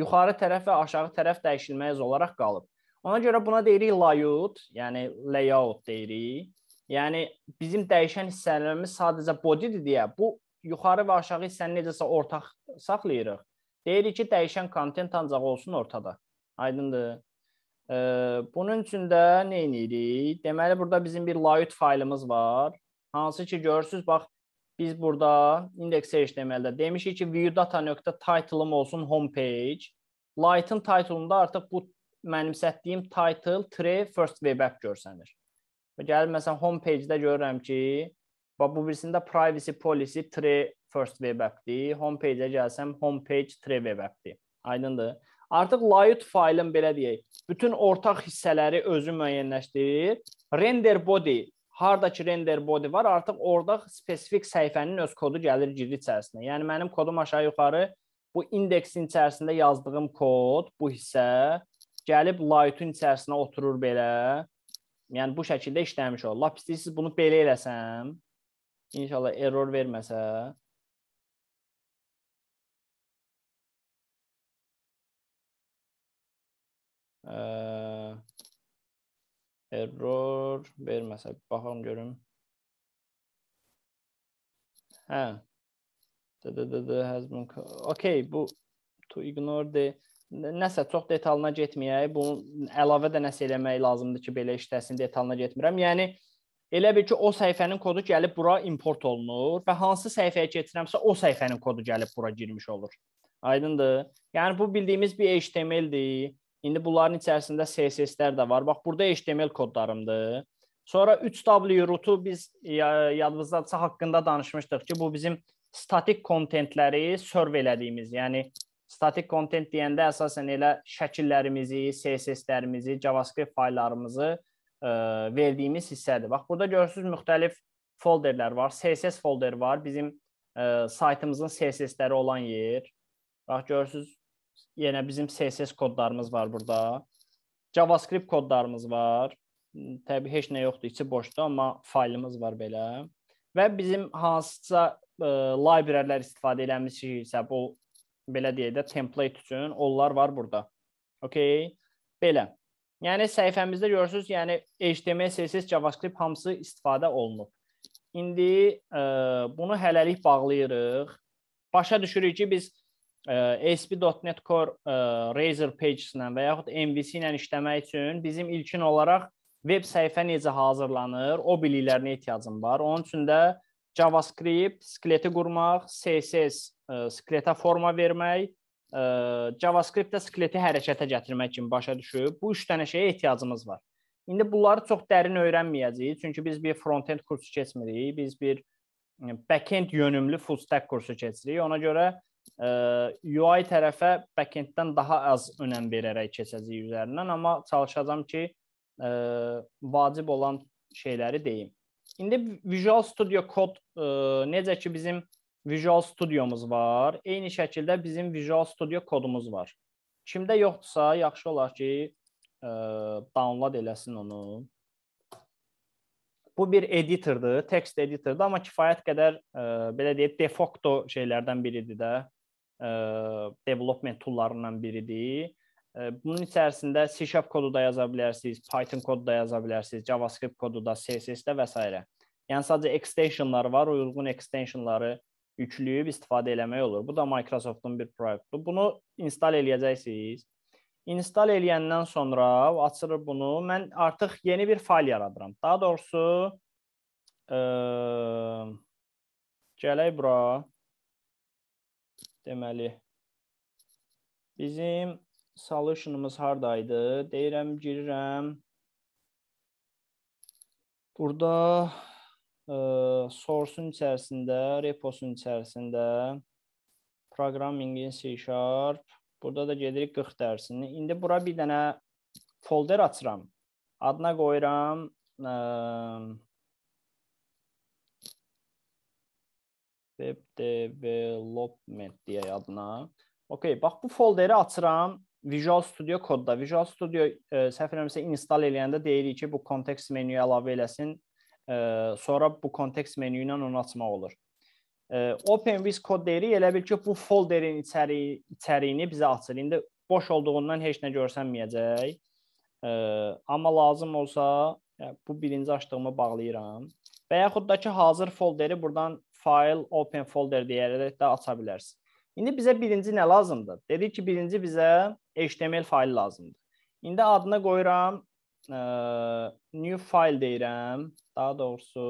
Yuxarı tərəf və aşağı tərəf dəyişilməz olaraq qalıb. Ona görə buna deyirik layout, yəni layout deyirik. Yəni bizim dəyişən hissələrimiz sadəcə body-dir deyə bu yuxarı və aşağı hissəni necəsə ortaq saxlayırıq. Deyirik ki, dəyişən kontent ancaq olsun ortada. Aydındır? E, bunun üçün də nə edirik? Deməli burada bizim bir layout faylımız var. Hansı ki, görürsüz, bax biz burada index.html-də demişik ki, viewdata.title'ım olsun home page. Light'ın title-unda artıq bu mənimsətdiyim title tray first web app görsənir. Və gəlib məsələn home page-də görürəm ki, bax bu birisində privacy policy tray first web app-dir, homepage-ə gəlsəm homepage tre web app-dir. Aydındır? Artıq layout faylın belə deyək, bütün ortaq hissələri özü müəyyənləşdirir. Render body harda ki render body var, artıq orada spesifik səhifənin öz kodu gəlir giriş içərisinə. Yəni mənim kodum aşağı yuxarı bu indeksin içərisində yazdığım kod, bu hissə gəlib layoutun içərisinə oturur belə. Yəni bu şəkildə işləmiş olur. Lap istəyirsiniz bunu belə eləsəm, inşallah error verməsə, error verməsə, baxalım görüm. Hə. Dədədədə həzmin. Okay, bu to ignore the nəsə çox detalına getməyək. Bunu əlavə də nəsə eləmək lazımdır ki, belə işləsin detalına getmirəm. Yəni elə bil ki, o səhifənin kodu gəlib bura import olunur və hansı səhifəyə getirəmsə, o səhifənin kodu gəlib bura girmiş olur. Aydındır? Yəni bu bildiyimiz bir HTML-dir. İndi bunların içərisində CSS-lər də var. Bax, burada HTML kodlarımdır. Sonra 3W root-u biz yadınızdaca haqqında danışmışdıq ki, bu bizim statik kontentləri serv elədiyimiz, yəni statik kontent deyəndə əsasən elə şəkillərimizi, CSS-lərimizi, JavaScript fayllarımızı ə, e, verdiyimiz hissədir. Bax, burada görürsüz müxtəlif folderlər var. CSS folder var, bizim ə, e, saytımızın CSS-ləri olan yer. Bax, görürsüz yenə bizim CSS kodlarımız var burada. JavaScript kodlarımız var. Təbii heç nə yoxdur, içi boşdur, amma faylımız var belə. Və bizim hansısa e, librarilər istifadə eləmişiksə, bu belə deyək də template üçün onlar var burada. Okay? Belə. Yəni səhifəmizdə görürsüz, yəni HTML, CSS, JavaScript hamısı istifadə olunub. İndi e, bunu hələlik bağlayırıq. Başa düşürük ki, biz ASP.NET Core e, Razor Pages ilə və yaxud MVC ilə işləmək üçün bizim ilkin olaraq veb səhifə necə hazırlanır, o biliklərinə ehtiyacım var. Onun üçün də JavaScript skeleti qurmaq, CSS e, skeletə forma vermək, e, JavaScript-də skeleti hərəkətə gətirmək kimi başa düşüb. Bu 3 dənə şeyə ehtiyacımız var. İndi bunları çox dərin öyrənməyəcəyik, çünki biz bir front-end kursu keçmirik, biz bir back-end yönümlü full stack kursu keçirik. Ona görə UI tərəfə backenddən daha az önəm verərək keçəcəyik üzərindən, amma çalışacağam ki, ə, vacib olan şeyləri deyim. İndi Visual Studio Code ə, necə ki bizim Visual Studio'muz var, eyni şəkildə bizim Visual Studio kodumuz var. Kimdə yoxdursa, yaxşı olar ki, ə, download eləsin onu. Bu bir editordur, text editordur, amma kifayət qədər ə, belə deyək, de facto şeylərdən biridir də. E, development toollarından biridir. E, bunun içərisində C# kodu da yaza bilərsiniz, Python kodu da yaza bilərsiniz, JavaScript kodu da, CSS-də və s. Yəni sadəcə extensionlar var, uyğun extensionları yükləyib istifadə eləmək olur. Bu da Microsoftun bir proyektdir. Bunu install eləyəcəksiniz. İnstall eləyəndən sonra açır bunu. Mən artıq yeni bir fayl yaradıram. Daha doğrusu ə, e, gələk bura. Deməli, bizim solutionımız hardaydı? Deyirəm, girirəm. Burada ə, e, source-un içərisində, repo-sun içərisində programming in C#. Burada da gedirik 40 dərsini. İndi bura bir dənə folder açıram. Adına qoyuram ə, e, Web development deyə yadına. Okay, bax bu folderi açıram. Visual Studio kodda. Visual Studio e, səhv eləmirəmsə install eləyəndə deyirik ki, bu kontekst menyu əlavə eləsin. E, sonra bu kontekst menyu ilə onu açmaq olur. E, Open with kod deyirik, elə bil ki, bu folderin içəri içəriyini bizə açır. İndi boş olduğundan heç nə görsənməyəcək. E, amma lazım olsa yəni bu birinci açdığımı bağlayıram. Və yaxud da ki, hazır folderi buradan fayl open folder deyərək də aça bilərsiniz. İndi bizə birinci nə lazımdır? Dedik ki, birinci bizə HTML faylı lazımdır. İndi adına qoyuram ə, e, new fayl deyirəm. Daha doğrusu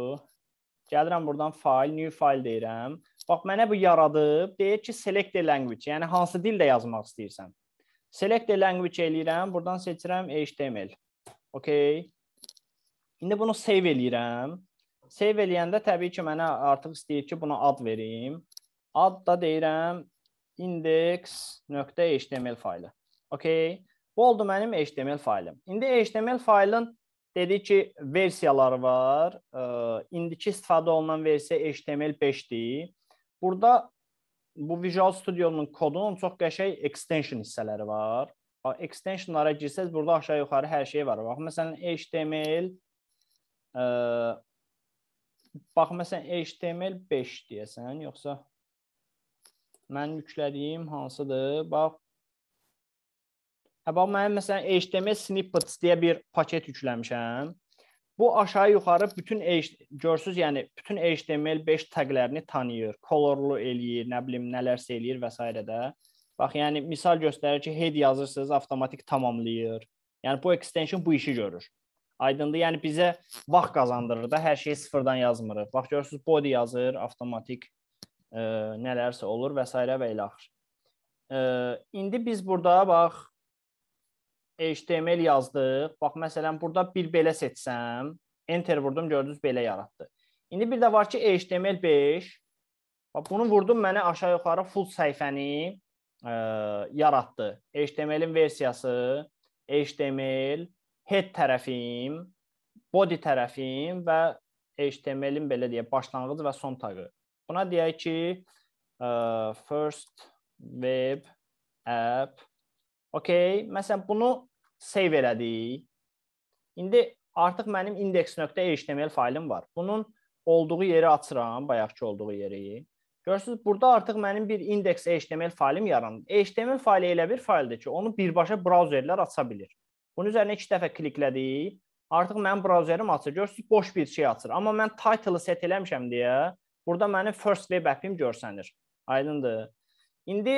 gəlirəm buradan fayl, new fayl deyirəm. Bax mənə bu yaradıb. Deyir ki, select the language, yəni hansı dildə yazmaq istəyirsən. Select the language eləyirəm. Buradan seçirəm HTML. Okay. İndi bunu save eləyirəm save eləyəndə təbii ki, mənə artıq istəyir ki, buna ad verim. Ad da deyirəm index.html faylı. Okay? Bu oldu mənim HTML faylım. İndi HTML faylın dedik ki, versiyaları var. İndiki istifadə olunan versiya HTML5-dir. Burada bu Visual Studio-nun kodunun çox qəşəng extension hissələri var. Extensionlara girsəz burada aşağı yuxarı hər şey var. Bax, məsələn, HTML ə, Bax məsələn HTML5 deyəsən, yoxsa mən yüklədiyim hansıdır? Bax Hə bax mənim məsələn HTML snippets deyə bir paket yükləmişəm. Bu aşağı yuxarı bütün görürsüz, yəni bütün HTML5 təqlərini tanıyır, kolorlu eləyir, nə bilim nələrsə eləyir və s. də. Bax, yəni misal göstərir ki, head yazırsınız, avtomatik tamamlayır. Yəni bu extension bu işi görür. Aydındır? Yəni bizə vaxt qazandırır da, hər şeyi sıfırdan yazmırıq. Bax görürsüz, body yazır, avtomatik e, nələrsə olur və s. və ilə axır. E, indi biz burada bax HTML yazdıq. Bax məsələn burada bir belə seçsəm, enter vurdum, gördünüz belə yaratdı. İndi bir də var ki HTML5. Bax bunu vurdum mənə aşağı-yuxarı full səhifəni ə, e, yaratdı. HTML-in versiyası, HTML, head tərəfim, body tərəfim və HTML-in belə deyək, başlanğıc və son taqı. Buna deyək ki, first web app. Okay, məsələn bunu save elədik. İndi artıq mənim index.html faylim var. Bunun olduğu yeri açıram, bayaqki olduğu yeri. Görürsüz, burada artıq mənim bir index.html faylim yarandı. HTML fayli elə bir fayldir ki, onu birbaşa brauzerlər aça bilir. Bunun üzərinə iki dəfə kliklədik. Artıq mənim brauzerim açır. Görürsüz, boş bir şey açır. Amma mən title-ı set eləmişəm deyə burada mənim first web app-im görsənir. Aydındır? İndi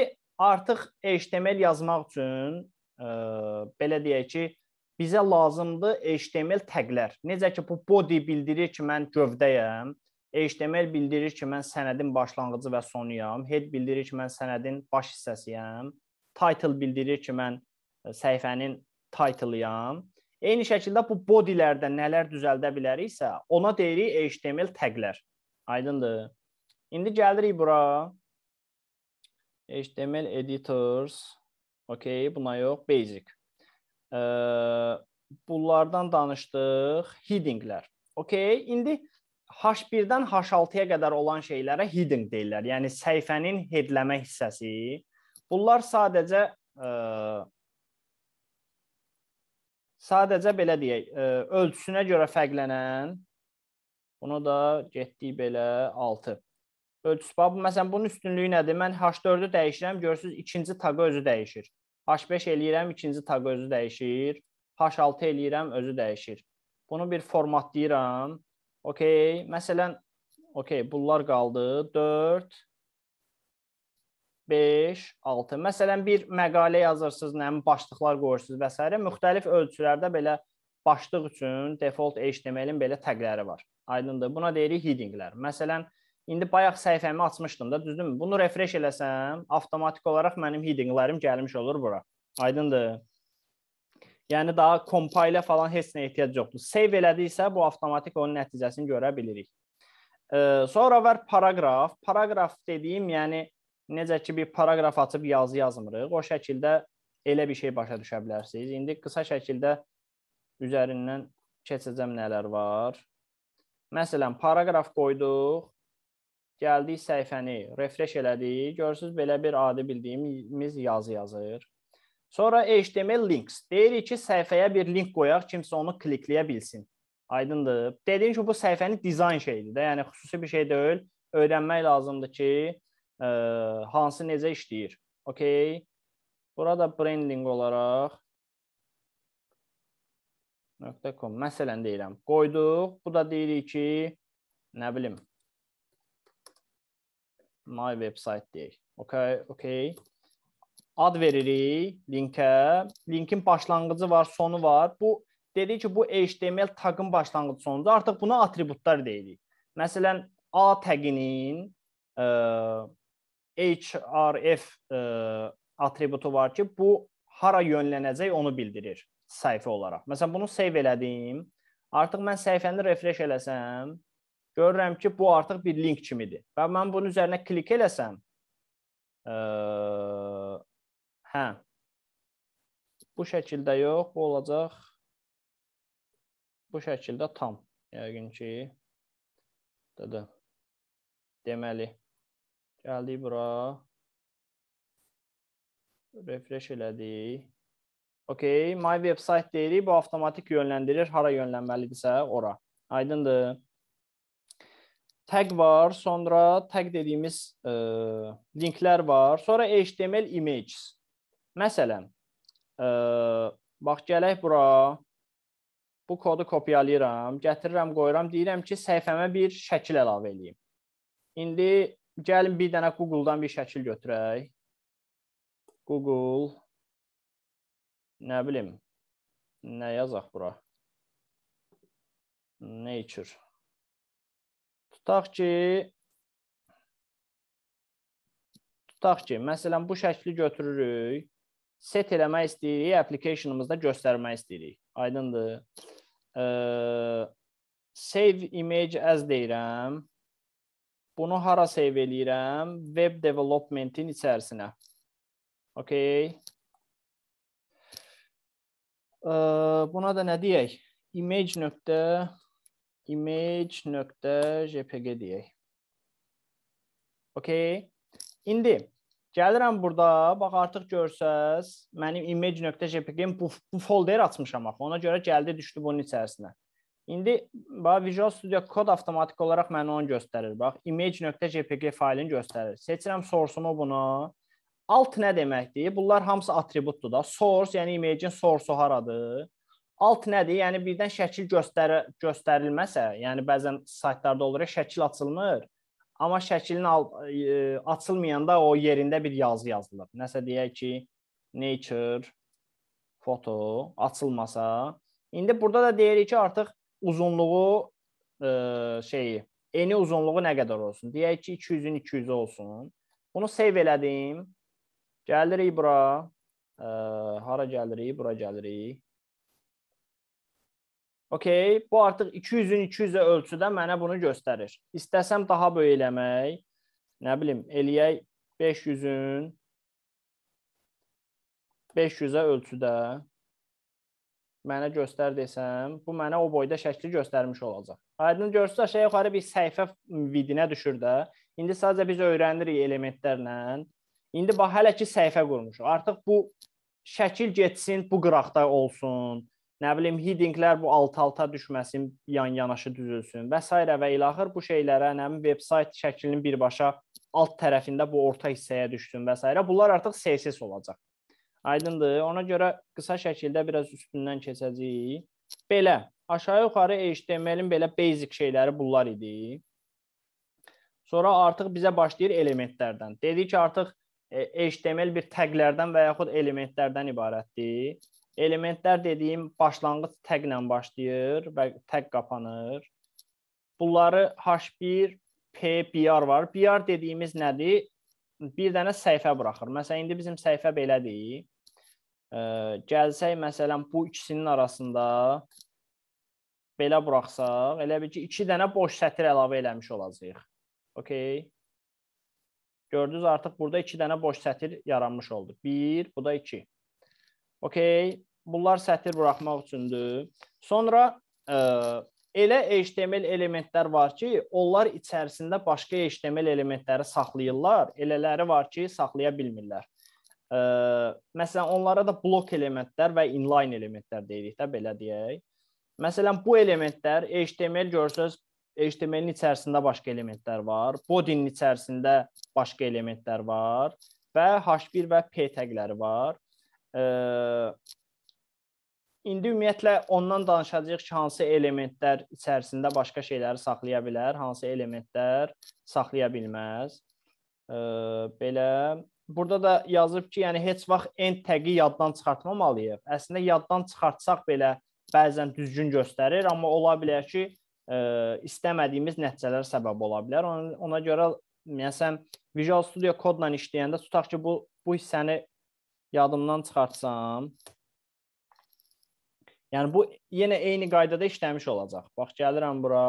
artıq HTML yazmaq üçün ə, e, belə deyək ki, bizə lazımdır HTML təqlər. Necə ki bu body bildirir ki, mən gövdəyəm. HTML bildirir ki, mən sənədin başlanğıcı və sonuyam. Head bildirir ki, mən sənədin baş hissəsiyəm. Title bildirir ki, mən e, səhifənin title-yam. Eyni şəkildə bu body-lərdə nələr düzəldə biləriksə, ona deyirik HTML təqlər. Aydındır? İndi gəlirik bura. HTML editors. Okay, buna yox, basic. E, bunlardan danışdıq. Headinglər. Okay, indi H1-dən H6-ya qədər olan şeylərə heading deyirlər. Yəni səhifənin headləmə hissəsi. Bunlar sadəcə ə, Sadəcə belə deyək, e, ölçüsünə görə fərqlənən bunu da getdik belə 6. Ölçüsü bax bu məsələn bunun üstünlüyü nədir? Mən H4-ü dəyişirəm, görürsüz ikinci taqı özü dəyişir. H5 eləyirəm, ikinci taqı özü dəyişir. H6 eləyirəm, özü dəyişir. Bunu bir formatlayıram. OK, məsələn OK, bunlar qaldı. 4 5, 6. Məsələn, bir məqalə yazırsınız, nəmin başlıqlar qoyursunuz və s. müxtəlif ölçülərdə belə başlıq üçün default HTML-in belə təqləri var. Aydındır. Buna deyirik headinglər. Məsələn, indi bayaq səhifəmi açmışdım da, düzdürmü? Bunu refresh eləsəm, avtomatik olaraq mənim headinglərim gəlmiş olur bura. Aydındır. Yəni daha kompayla falan heç nə ehtiyac yoxdur. Save elədiksə bu avtomatik onun nəticəsini görə bilirik. Sonra var paraqraf. Paraqraf dediyim, yəni necə ki bir paraqraf açıb yazı yazmırıq, o şəkildə elə bir şey başa düşə bilərsiniz. İndi qısa şəkildə üzərindən keçəcəm nələr var. Məsələn, paraqraf qoyduq. Gəldik səhifəni refresh elədik. Görürsüz belə bir adi bildiyimiz yazı yazır. Sonra HTML links. Deyirik ki, səhifəyə bir link qoyaq, kimsə onu klikləyə bilsin. Aydındır. Dediyim ki, bu səhifənin dizayn şeyidir də, yəni xüsusi bir şey deyil. Öyrənmək lazımdır ki, ə, hansı necə işləyir. Okay? Burada branding olaraq .com məsələn deyirəm. Qoyduq. Bu da deyirik ki, nə bilim. My website deyək. Okay, okay. Ad veririk linkə. Linkin başlanğıcı var, sonu var. Bu dedik ki, bu HTML taqın başlanğıc sonudur. Artıq buna atributlar deyirik. Məsələn, A təqinin ə, e, href ə, e, atributu var ki, bu hara yönlənəcək onu bildirir səhifə olaraq. Məsələn, bunu save elədim. Artıq mən səhifəni refresh eləsəm, görürəm ki, bu artıq bir link kimidir. Və mən bunun üzərinə klik eləsəm, ə, e, hə. Bu şəkildə yox, bu olacaq bu şəkildə tam. Yəqin ki, dədə. Deməli, Gəldik bura. Refresh elədik. Okay, my website deyirik, bu avtomatik yönləndirir hara yönlənməlidirsə ora. Aydındır. Tag var, sonra tag dediyimiz e, linklər var, sonra HTML images. Məsələn, e, bax gələk bura. Bu kodu kopyalayıram, gətirirəm, qoyuram, deyirəm ki, səhifəmə bir şəkil əlavə eləyim. İndi gəlin bir dənə Google-dan bir şəkil götürək. Google nə bilim nə yazaq bura? Nature. Tutaq ki tutaq ki, məsələn bu şəkli götürürük. Set eləmək istəyirik, applicationımızda göstərmək istəyirik. Aydındır? Ee, save image as deyirəm. Bunu hara save eləyirəm? Web developmentin içərisinə. Okay. Buna da nə deyək? Image nöqtə image nöqtə jpg deyək. Okay. İndi gəlirəm burada, bax artıq görsəz, mənim image.jpg-im bu, bu folder açmışam axı. Ona görə gəldi düşdü bunun içərisinə. İndi bax Visual Studio kod avtomatik olaraq mənə onu göstərir. Bax image.jpg faylını göstərir. Seçirəm source-umu bunu. Alt nə deməkdir? Bunlar hamısı atributdur da. Source, yəni image-in source-u haradır? Alt nədir? Yəni birdən şəkil göstər göstərilməsə, yəni bəzən saytlarda olur, şəkil açılmır. Amma şəklin al, ə, e, açılmayanda o yerində bir yazı yazılır. Nəsə deyək ki, nature foto açılmasa, indi burada da deyirik ki, artıq uzunluğu e, şeyi, eni uzunluğu nə qədər olsun? Deyək ki, 200-ün 200 olsun. Bunu save elədim. Gəlirik bura. E, hara gəlirik? Bura gəlirik. Okey, bu artıq 200-ün 200-ə ölçüdə mənə bunu göstərir. İstəsəm daha böyük eləmək, nə bilim, eləyək 500-ün 500-ə ölçüdə mənə göstər desəm, bu mənə o boyda şəkli göstərmiş olacaq. Aydın görürsüz, aşağı yuxarı bir səhifə vidinə düşür də. İndi sadəcə biz öyrənirik elementlərlə. İndi bax hələ ki səhifə qurmuşuq. Artıq bu şəkil getsin, bu qıraqda olsun. Nə bilim, headinglər bu alt-alta düşməsin, yan-yanaşı düzülsün və s. və ilaxır bu şeylərə nəmin vebsayt şəklinin birbaşa alt tərəfində bu orta hissəyə düşsün və s. Bunlar artıq CSS olacaq. Aydındır. Ona görə qısa şəkildə biraz üstündən keçəcəyik. Belə, aşağı-yuxarı HTML-in belə basic şeyləri bunlar idi. Sonra artıq bizə başlayır elementlərdən. Dedik ki, artıq e, HTML bir təqlərdən və yaxud elementlərdən ibarətdir. Elementlər dediyim başlanğıc təqlə başlayır və təq qapanır. Bunları H1, P, BR var. BR dediyimiz nədir? Bir dənə səhifə buraxır. Məsələn, indi bizim səhifə belədir. Ə, gəlsək məsələn bu ikisinin arasında belə buraxsaq, elə bil ki 2 dənə boş sətir əlavə eləmiş olacağıq. Okay. Gördünüz artıq burada 2 dənə boş sətir yaranmış oldu. 1, bu da 2. Okay. Bunlar sətir buraxmaq üçündür. Sonra ə, e, elə HTML elementlər var ki, onlar içərisində başqa HTML elementləri saxlayırlar. Elələri var ki, saxlaya bilmirlər. Ə, məsələn, onlara da blok elementlər və inline elementlər deyirik də, belə deyək. Məsələn, bu elementlər HTML görsəz, HTML-in içərisində başqa elementlər var, body-nin içərisində başqa elementlər var və H1 və P təqləri var. Ə, indi ümumiyyətlə ondan danışacağıq ki, hansı elementlər içərisində başqa şeyləri saxlaya bilər, hansı elementlər saxlaya bilməz. Ə, belə Burada da yazıb ki, yəni heç vaxt end təqi yaddan çıxartmamalıyıq. Əslində yaddan çıxartsaq belə bəzən düzgün göstərir, amma ola bilər ki, ə, e, istəmədiyimiz nəticələr səbəb ola bilər. Ona, ona görə məsələn yəni Visual Studio kodla işləyəndə tutaq ki, bu bu hissəni yadımdan çıxartsam, yəni bu yenə eyni qaydada işləmiş olacaq. Bax gəlirəm bura.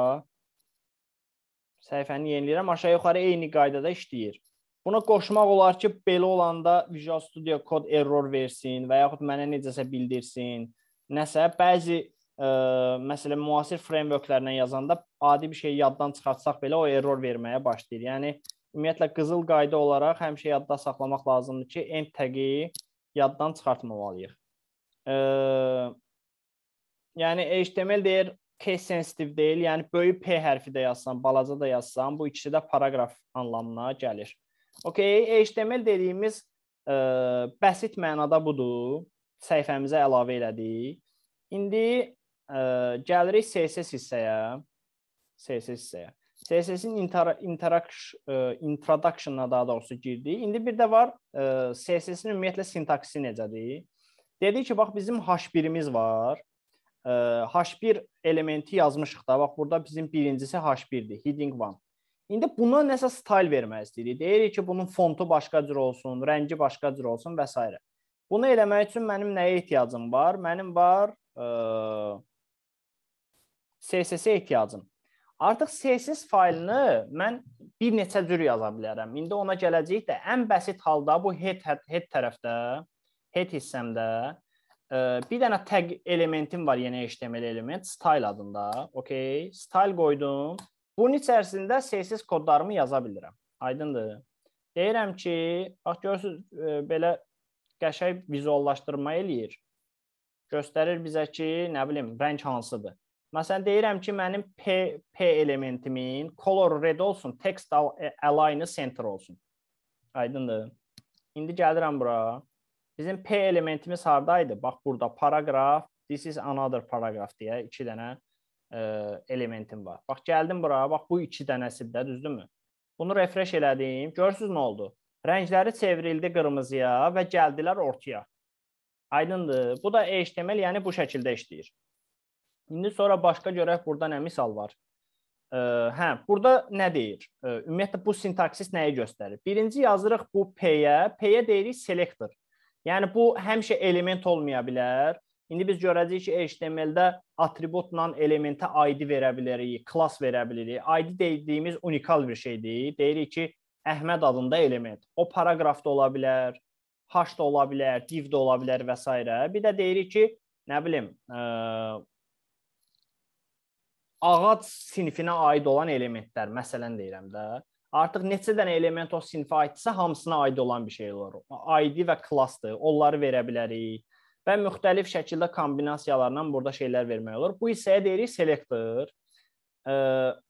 Səhifəni yeniləyirəm, aşağı yuxarı eyni qaydada işləyir. Buna qoşmaq olar ki, belə olanda Visual Studio Code error versin və yaxud mənə necəsə bildirsin. Nəsə bəzi ə, e, məsələn müasir frameworklərlə yazanda adi bir şey yaddan çıxartsaq belə o error verməyə başlayır. Yəni ümumiyyətlə qızıl qayda olaraq həmişə yadda saxlamaq lazımdır ki, end təqi yaddan çıxartmamalıyıq. Ə, e, yəni HTML deyir case sensitive deyil. Yəni böyük P hərfi də yazsan, balaca da yazsan, bu ikisi də paraqraf anlamına gəlir. Okay, HTML dediyimiz ə, e, bəsit mənada budur. Səhifəmizə əlavə elədik. İndi ə, e, gəlirik CSS hissəyə. CSS hissəyə. CSS-in e, introduction-a daha doğrusu girdik. İndi bir də var CSS-in ümumiyyətlə sintaksi necədir? Dedik ki, bax bizim H1-imiz var. H1 elementi yazmışıq da. Bax burada bizim birincisi H1-dir, heading 1. İndi buna nəsə stayl vermək istəyirik. Deyirik ki, bunun fontu başqa cür olsun, rəngi başqa cür olsun və s. Bunu eləmək üçün mənim nəyə ehtiyacım var? Mənim var ə, e, CSS-ə ehtiyacım. Artıq CSS faylını mən bir neçə cür yaza bilərəm. İndi ona gələcəyik də ən basit halda bu head head tərəfdə, head hissəmdə ə, e, bir dənə tag elementim var, yenə HTML element, style adında. Okay, style qoydum. Bunun içərisində C-siz kodlarımı yaza bilirəm. Aydındır? Deyirəm ki, bax görürsüz e, belə qəşəng vizuallaşdırma eləyir. Göstərir bizə ki, nə bilim, rəng hansıdır. Məsələn deyirəm ki, mənim P P elementimin color red olsun, text e, align-ı center olsun. Aydındır? İndi gəlirəm bura. Bizim P elementimiz hardaydı? Bax burada paragraf, this is another paragraf deyə 2 dənə e, elementim var. Bax gəldim bura, bax bu 2 dənəsidir də, düzdürmü? Bunu refresh elədim. Görürsüz nə oldu? Rəngləri çevrildi qırmızıya və gəldilər ortaya. Aydındır? Bu da HTML, yəni bu şəkildə işləyir. İndi sonra başqa görək burada nə misal var? E, hə, burada nə deyir? E, ümumiyyətlə bu sintaksis nəyi göstərir? Birinci yazırıq bu P-yə, P-yə deyirik selector. Yəni bu həmişə element olmaya bilər. İndi biz görəcəyik ki, HTML-də atributla elementə ID verə bilərik, class verə bilərik. ID dediyimiz unikal bir şeydir. Deyirik ki, Əhməd adında element. O paraqrafda ola bilər, haş da ola bilər, div də ola bilər və s. Bir də deyirik ki, nə bilim, ə, e, ağac sinifinə aid olan elementlər, məsələn deyirəm də, Artıq neçə dənə element o sinfə aiddirsə, hamısına aid olan bir şey olur. ID və klassdır. Onları verə bilərik və müxtəlif şəkildə kombinasiyalarla burada şeylər vermək olur. Bu hissəyə deyirik selektor. E,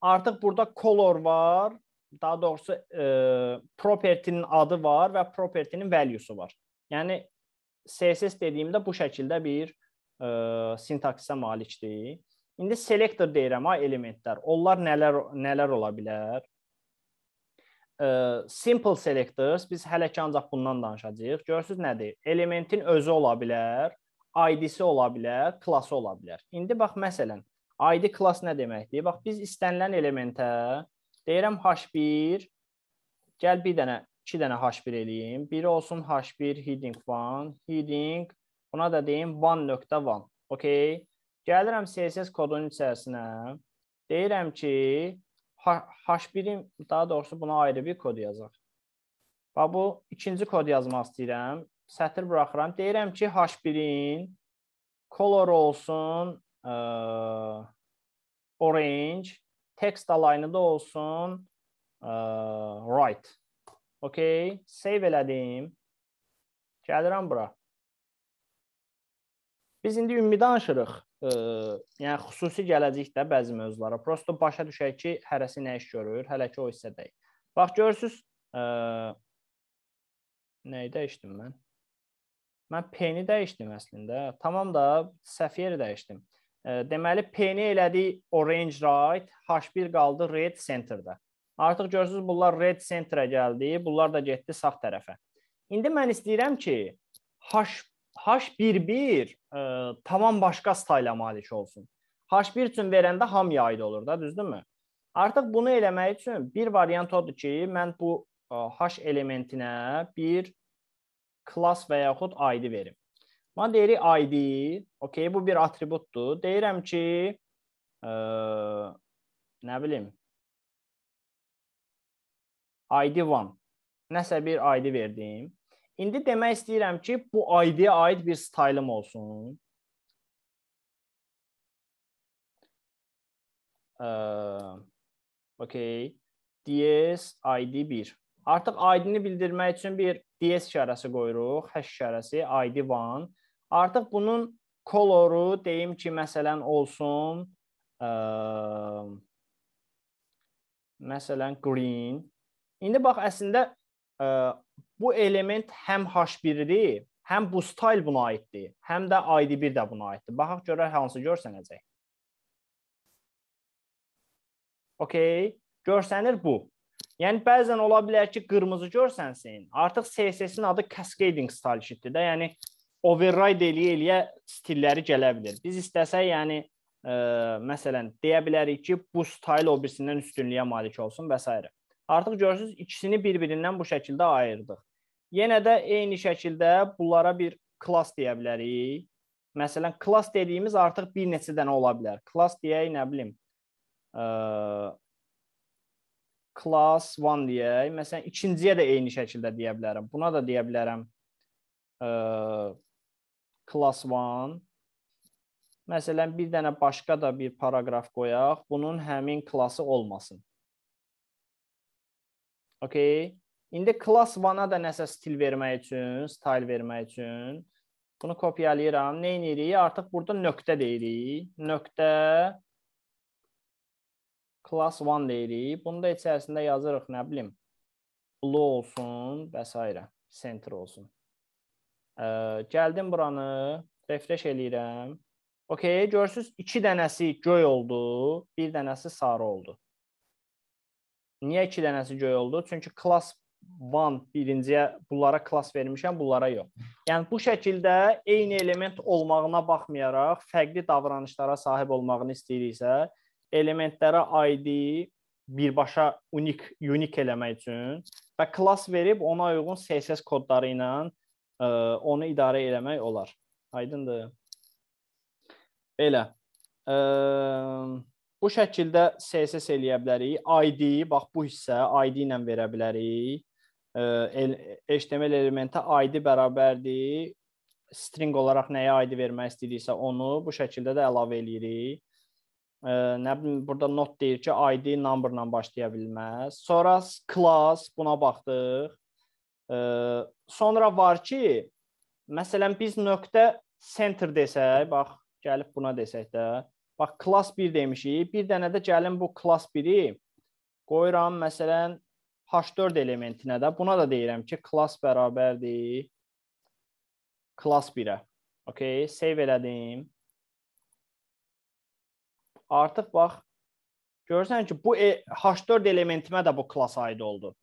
artıq burada color var, daha doğrusu e, property-nin adı var və property-nin value-su var. Yəni CSS dediyimdə bu şəkildə bir e, sintaksə malikdir. İndi selektor deyirəm ha elementlər. Onlar nələr nələr ola bilər? simple selectors biz hələ ki ancaq bundan danışacağıq. Görürsüz nədir? Elementin özü ola bilər, ID-si ola bilər, klası ola bilər. İndi bax məsələn, ID klas nə deməkdir? Bax biz istənilən elementə deyirəm h1 gəl bir dənə, iki dənə h1 eləyim. Biri olsun h1 heading 1, heading buna da deyim 1.1. Okay? Gəlirəm CSS kodunun içərisinə. Deyirəm ki, H1-i daha doğrusu buna ayrı bir kod yazaq. Bax bu ikinci kod yazmaq istəyirəm. Sətir buraxıram. Deyirəm ki, H1-in color olsun ə, e, orange, text align da olsun ə, e, right. Okay, save elədim. Gəlirəm bura. Biz indi ümumi danışırıq ə, yəni xüsusi gələcəkdə bəzi mövzulara. Prosto başa düşək ki, hərəsi nə iş görür, hələ ki o hissədəyik. Bax görürsüz, ə, nəyi dəyişdim mən? Mən P-ni dəyişdim əslində. Tamam da səfiyyəri dəyişdim. Ə, deməli P-ni elədik orange right, H1 qaldı red center-da. Artıq görürsüz bunlar red center-ə gəldi, bunlar da getdi sağ tərəfə. İndi mən istəyirəm ki, H H1-1 ə, e, tamam başqa stayla malik olsun. H1 üçün verəndə hamıya aid olur da, düzdürmü? Artıq bunu eləmək üçün bir variant odur ki, mən bu ə, e, H elementinə bir klass və yaxud ID verim. Mən deyirik ID, okey, bu bir atributdur. Deyirəm ki, ə, e, nə bilim, ID1. Nəsə bir ID verdim. İndi demək istəyirəm ki, bu ID-yə aid bir staylım olsun. Ə, okay. DS ID 1. Artıq ID-ni bildirmək üçün bir DS işarəsi qoyuruq, hash işarəsi ID 1. Artıq bunun koloru deyim ki, məsələn olsun ə, məsələn green. İndi bax əslində ə, bu element həm H1-dir, həm bu style buna aiddir, həm də ID1 də buna aiddir. Baxaq görək hansı görsənəcək. Okay, görsənir bu. Yəni bəzən ola bilər ki, qırmızı görsənsin. Artıq CSS-in adı cascading style sheet-dir də, yəni override eləyə eləyə stilləri gələ bilər. Biz istəsək, yəni ə, e, məsələn deyə bilərik ki, bu style o birisindən üstünlüyə malik olsun və s. Artıq görürsüz ikisini bir-birindən bu şəkildə ayırdıq. Yenə də eyni şəkildə bunlara bir klass deyə bilərik. Məsələn, klass dediyimiz artıq bir neçə dənə ola bilər. Klass deyək, nə bilim, class 1 deyək. Məsələn, ikinciyə də eyni şəkildə deyə bilərəm. Buna da deyə bilərəm class 1. Məsələn, bir dənə başqa da bir paragraf qoyaq. Bunun həmin klassı olmasın. Okay? İndi class 1-a da nəsə stil vermək üçün, style vermək üçün bunu kopyalayıram. Nə edirik? Artıq burada nöqtə deyirik. Nöqtə class 1 deyirik. Bunu da içərisində yazırıq, nə bilim. Blue olsun və s. center olsun. Ə, gəldim buranı, refresh eləyirəm. Okay, görürsüz 2 dənəsi göy oldu, 1 dənəsi sarı oldu. Niyə 2 dənəsi göy oldu? Çünki class one birinciyə bunlara klass vermişəm, bunlara yox. Yəni bu şəkildə eyni element olmağına baxmayaraq fərqli davranışlara sahib olmağını istəyiriksə, elementlərə aid birbaşa unik unik eləmək üçün və klass verib ona uyğun CSS kodları ilə ə, e, onu idarə eləmək olar. Aydındır? Belə. Ə e, Bu şəkildə CSS eləyə bilərik. ID, bax bu hissə ID ilə verə bilərik. HTML elementə ID bərabərdir string olaraq nəyə ID vermək istəyiriksə onu bu şəkildə də əlavə eləyirik. Nə bilim burada not deyir ki, ID number ilə başlaya bilməz. Sonra class buna baxdıq. Sonra var ki, məsələn biz nöqtə center desək, bax gəlib buna desək də, Bax, class 1 demişik. Bir dənə də gəlin bu class 1-i qoyuram, məsələn, H4 elementinə də. Buna da deyirəm ki, class bərabərdir class 1-ə. Okay, save elədim. Artıq bax, görürsən ki, bu e, H4 elementimə də bu class aid oldu.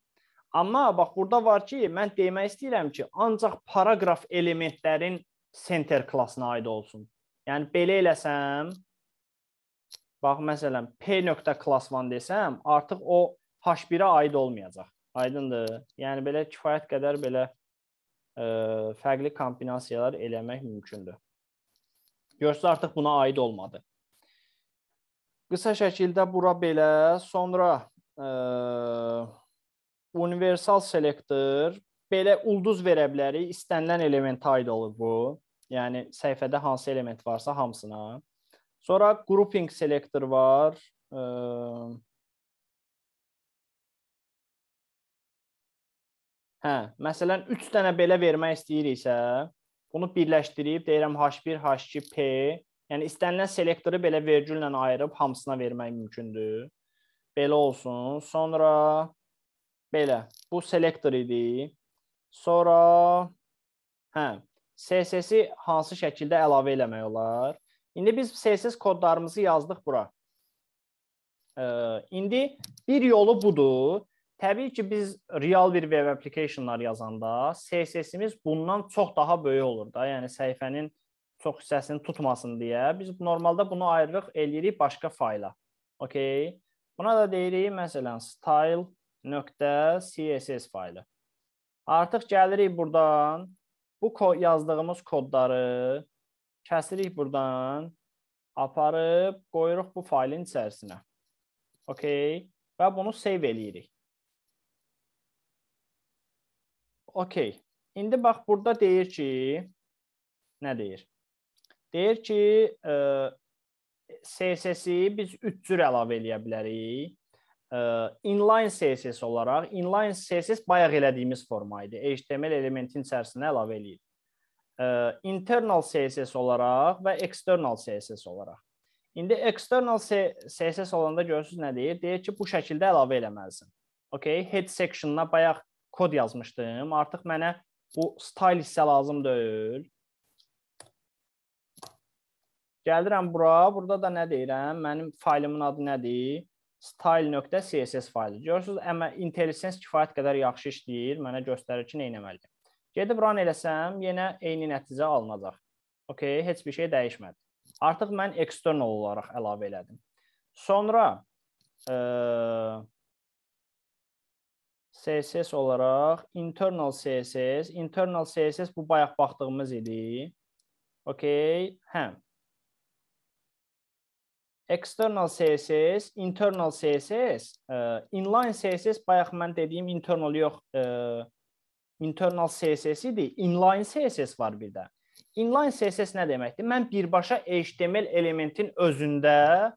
Amma bax, burada var ki, mən demək istəyirəm ki, ancaq paragraf elementlərin center klassına aid olsun. Yəni, belə eləsəm, Bax məsələn p.klasman desəm, artıq o h1-ə aid olmayacaq. Aydındır? Yəni belə kifayət qədər belə ə, e, fərqli kombinasiyalar eləmək mümkündür. Görsə artıq buna aid olmadı. Qısa şəkildə bura belə, sonra ə, e, universal selektor belə ulduz verə bilərik. İstənilən elementə aid olur bu. Yəni səhifədə hansı element varsa hamısına. Sonra grouping selector var. E, hə, məsələn 3 dənə belə vermək istəyiriksə, bunu birləşdirib deyirəm H1, H2, P. Yəni istənilən selektoru belə vergüllə ayırıb hamısına vermək mümkündür. Belə olsun. Sonra belə. Bu selektor idi. Sonra hə, CSS-i hansı şəkildə əlavə eləmək olar? İndi biz CSS kodlarımızı yazdıq bura. İndi bir yolu budur. Təbii ki, biz real bir web applicationlar yazanda CSS-imiz bundan çox daha böyük olur da. Yəni səhifənin çox hissəsini tutmasın deyə biz normalda bunu ayrılıq eləyirik başqa fayla. Okay? Buna da deyirik məsələn style.css faylı. Artıq gəlirik burdan bu kod yazdığımız kodları kəsirik burdan, aparıb qoyuruq bu faylin içərisinə. Okay? Və bunu save eləyirik. Okay. İndi bax burada deyir ki, nə deyir? Deyir ki, ə, e, CSS-i biz 3 cür əlavə eləyə bilərik. Ə, e, inline CSS olaraq, inline CSS bayaq elədiyimiz forma idi. HTML elementin içərisinə əlavə eləyir. E, internal CSS olaraq və external CSS olaraq. İndi external CSS olanda görürsüz nə deyir? Deyir ki, bu şəkildə əlavə eləməlisən. Okay, head section-na bayaq kod yazmışdım. Artıq mənə bu style hissə lazım deyil. Gəlirəm bura. Burada da nə deyirəm? Mənim faylımın adı nədir? style.css faylı. Görürsüz, amma IntelliSense kifayət qədər yaxşı işləyir. Mənə göstərir ki, nə etməliyəm. Gedib run eləsəm, yenə eyni nəticə alınacaq. Okay, heç bir şey dəyişmədi. Artıq mən external olaraq əlavə elədim. Sonra ə, e, CSS olaraq internal CSS, internal CSS bu bayaq baxdığımız idi. Okay, hə. External CSS, internal CSS, ə, e, inline CSS bayaq mən dediyim internal yox, ə, e, internal CSS idi, inline CSS var bir də. Inline CSS nə deməkdir? Mən birbaşa HTML elementin özündə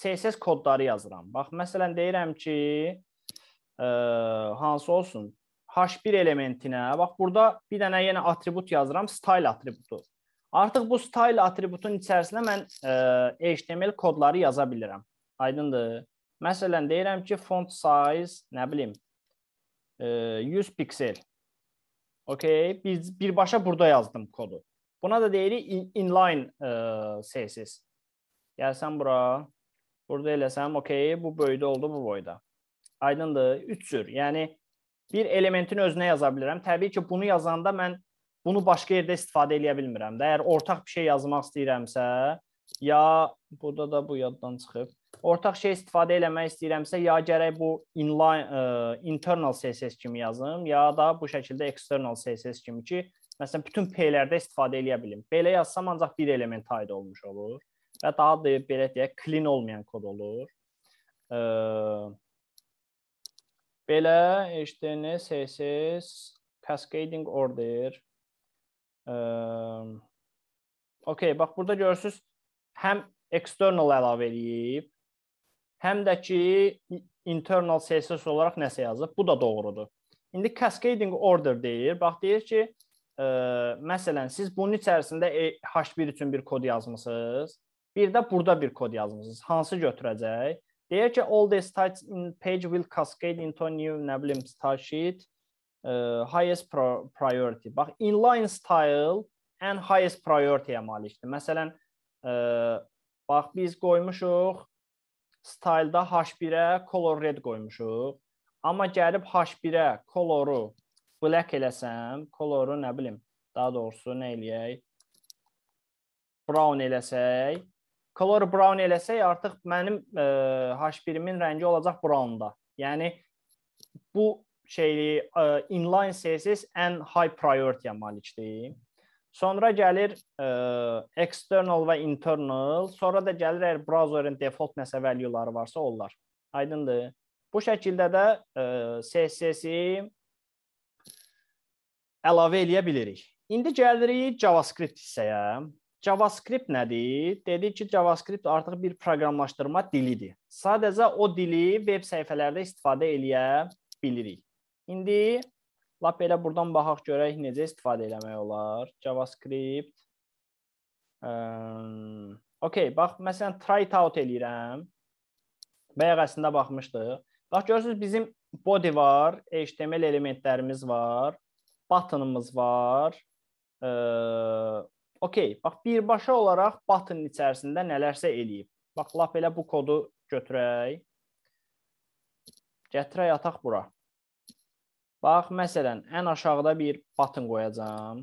CSS kodları yazıram. Bax, məsələn deyirəm ki, ə, e, hansı olsun? H1 elementinə, bax burada bir dənə yenə atribut yazıram, style atributu. Artıq bu style atributunun içərisinə mən ə, e, HTML kodları yaza bilirəm. Aydındır? Məsələn deyirəm ki, font size, nə bilim, ə, e, 100 piksel. Okey. Biz birbaşa burada yazdım kodu. Buna da deyirik inline e, sessiz. Gəlsən bura. Burada eləsəm, okey, bu böyüdə oldu bu boyda. Aydındır. Üç cür. Yəni bir elementin özünə yaza bilirəm. Təbii ki, bunu yazanda mən bunu başqa yerdə istifadə eləyə bilmirəm də. Əgər ortaq bir şey yazmaq istəyirəmsə, ya burada da bu yaddan çıxıb ortaq şey istifadə eləmək istəyirəmsə, ya gərək bu inline ə, e, internal CSS kimi yazım, ya da bu şəkildə external CSS kimi ki, məsələn bütün P-lərdə istifadə eləyə bilim. Belə yazsam ancaq bir element aid olmuş olur və daha da belə deyək, clean olmayan kod olur. Ə, e, belə HTML, CSS, cascading order. Ə, e, okay, bax burada görürsüz, həm external əlavə eləyib, həm də ki internal CSS olaraq nəsə yazıb. Bu da doğrudur. İndi cascading order deyir. Bax deyir ki, ə, e, məsələn siz bunun içərisində e, H1 üçün bir kod yazmısınız. Bir də burada bir kod yazmısınız. Hansı götürəcək? Deyir ki, all the stats in page will cascade into new nə bilim style sheet ə, e, highest priority. Bax inline style and highest priority-yə malikdir. Məsələn, ə, bax biz qoymuşuq Stylda H1-ə color red qoymuşuq. Amma gəlib H1-ə coloru black eləsəm, coloru nə bilim, daha doğrusu nə eləyək? Brown eləsək, color brown eləsək artıq mənim e, H1-imin rəngi olacaq brownda. Yəni bu şeyi e, inline CSS ən high priority-yə malikdir. Sonra gəlir ə, e, external və internal, sonra da gəlir əgər browserin default nəsə value-ları varsa onlar. Aydındır? Bu şəkildə də ə, e, CSS-i əlavə eləyə bilirik. İndi gəlirik JavaScript hissəyə. JavaScript nədir? Dedik ki, JavaScript artıq bir proqramlaşdırma dilidir. Sadəcə o dili veb səhifələrdə istifadə eləyə bilirik. İndi Lap elə burdan baxaq görək necə istifadə eləmək olar. JavaScript. Okay, bax məsələn try it out eləyirəm. Bayaq əslində baxmışdıq. Bax görürsüz bizim body var, HTML elementlərimiz var, buttonımız var. E, okay, bax birbaşa olaraq buttonın içərisində nələrsə eləyib. Bax lap elə bu kodu götürək. Gətirək ataq bura. Bax, məsələn, ən aşağıda bir button qoyacam.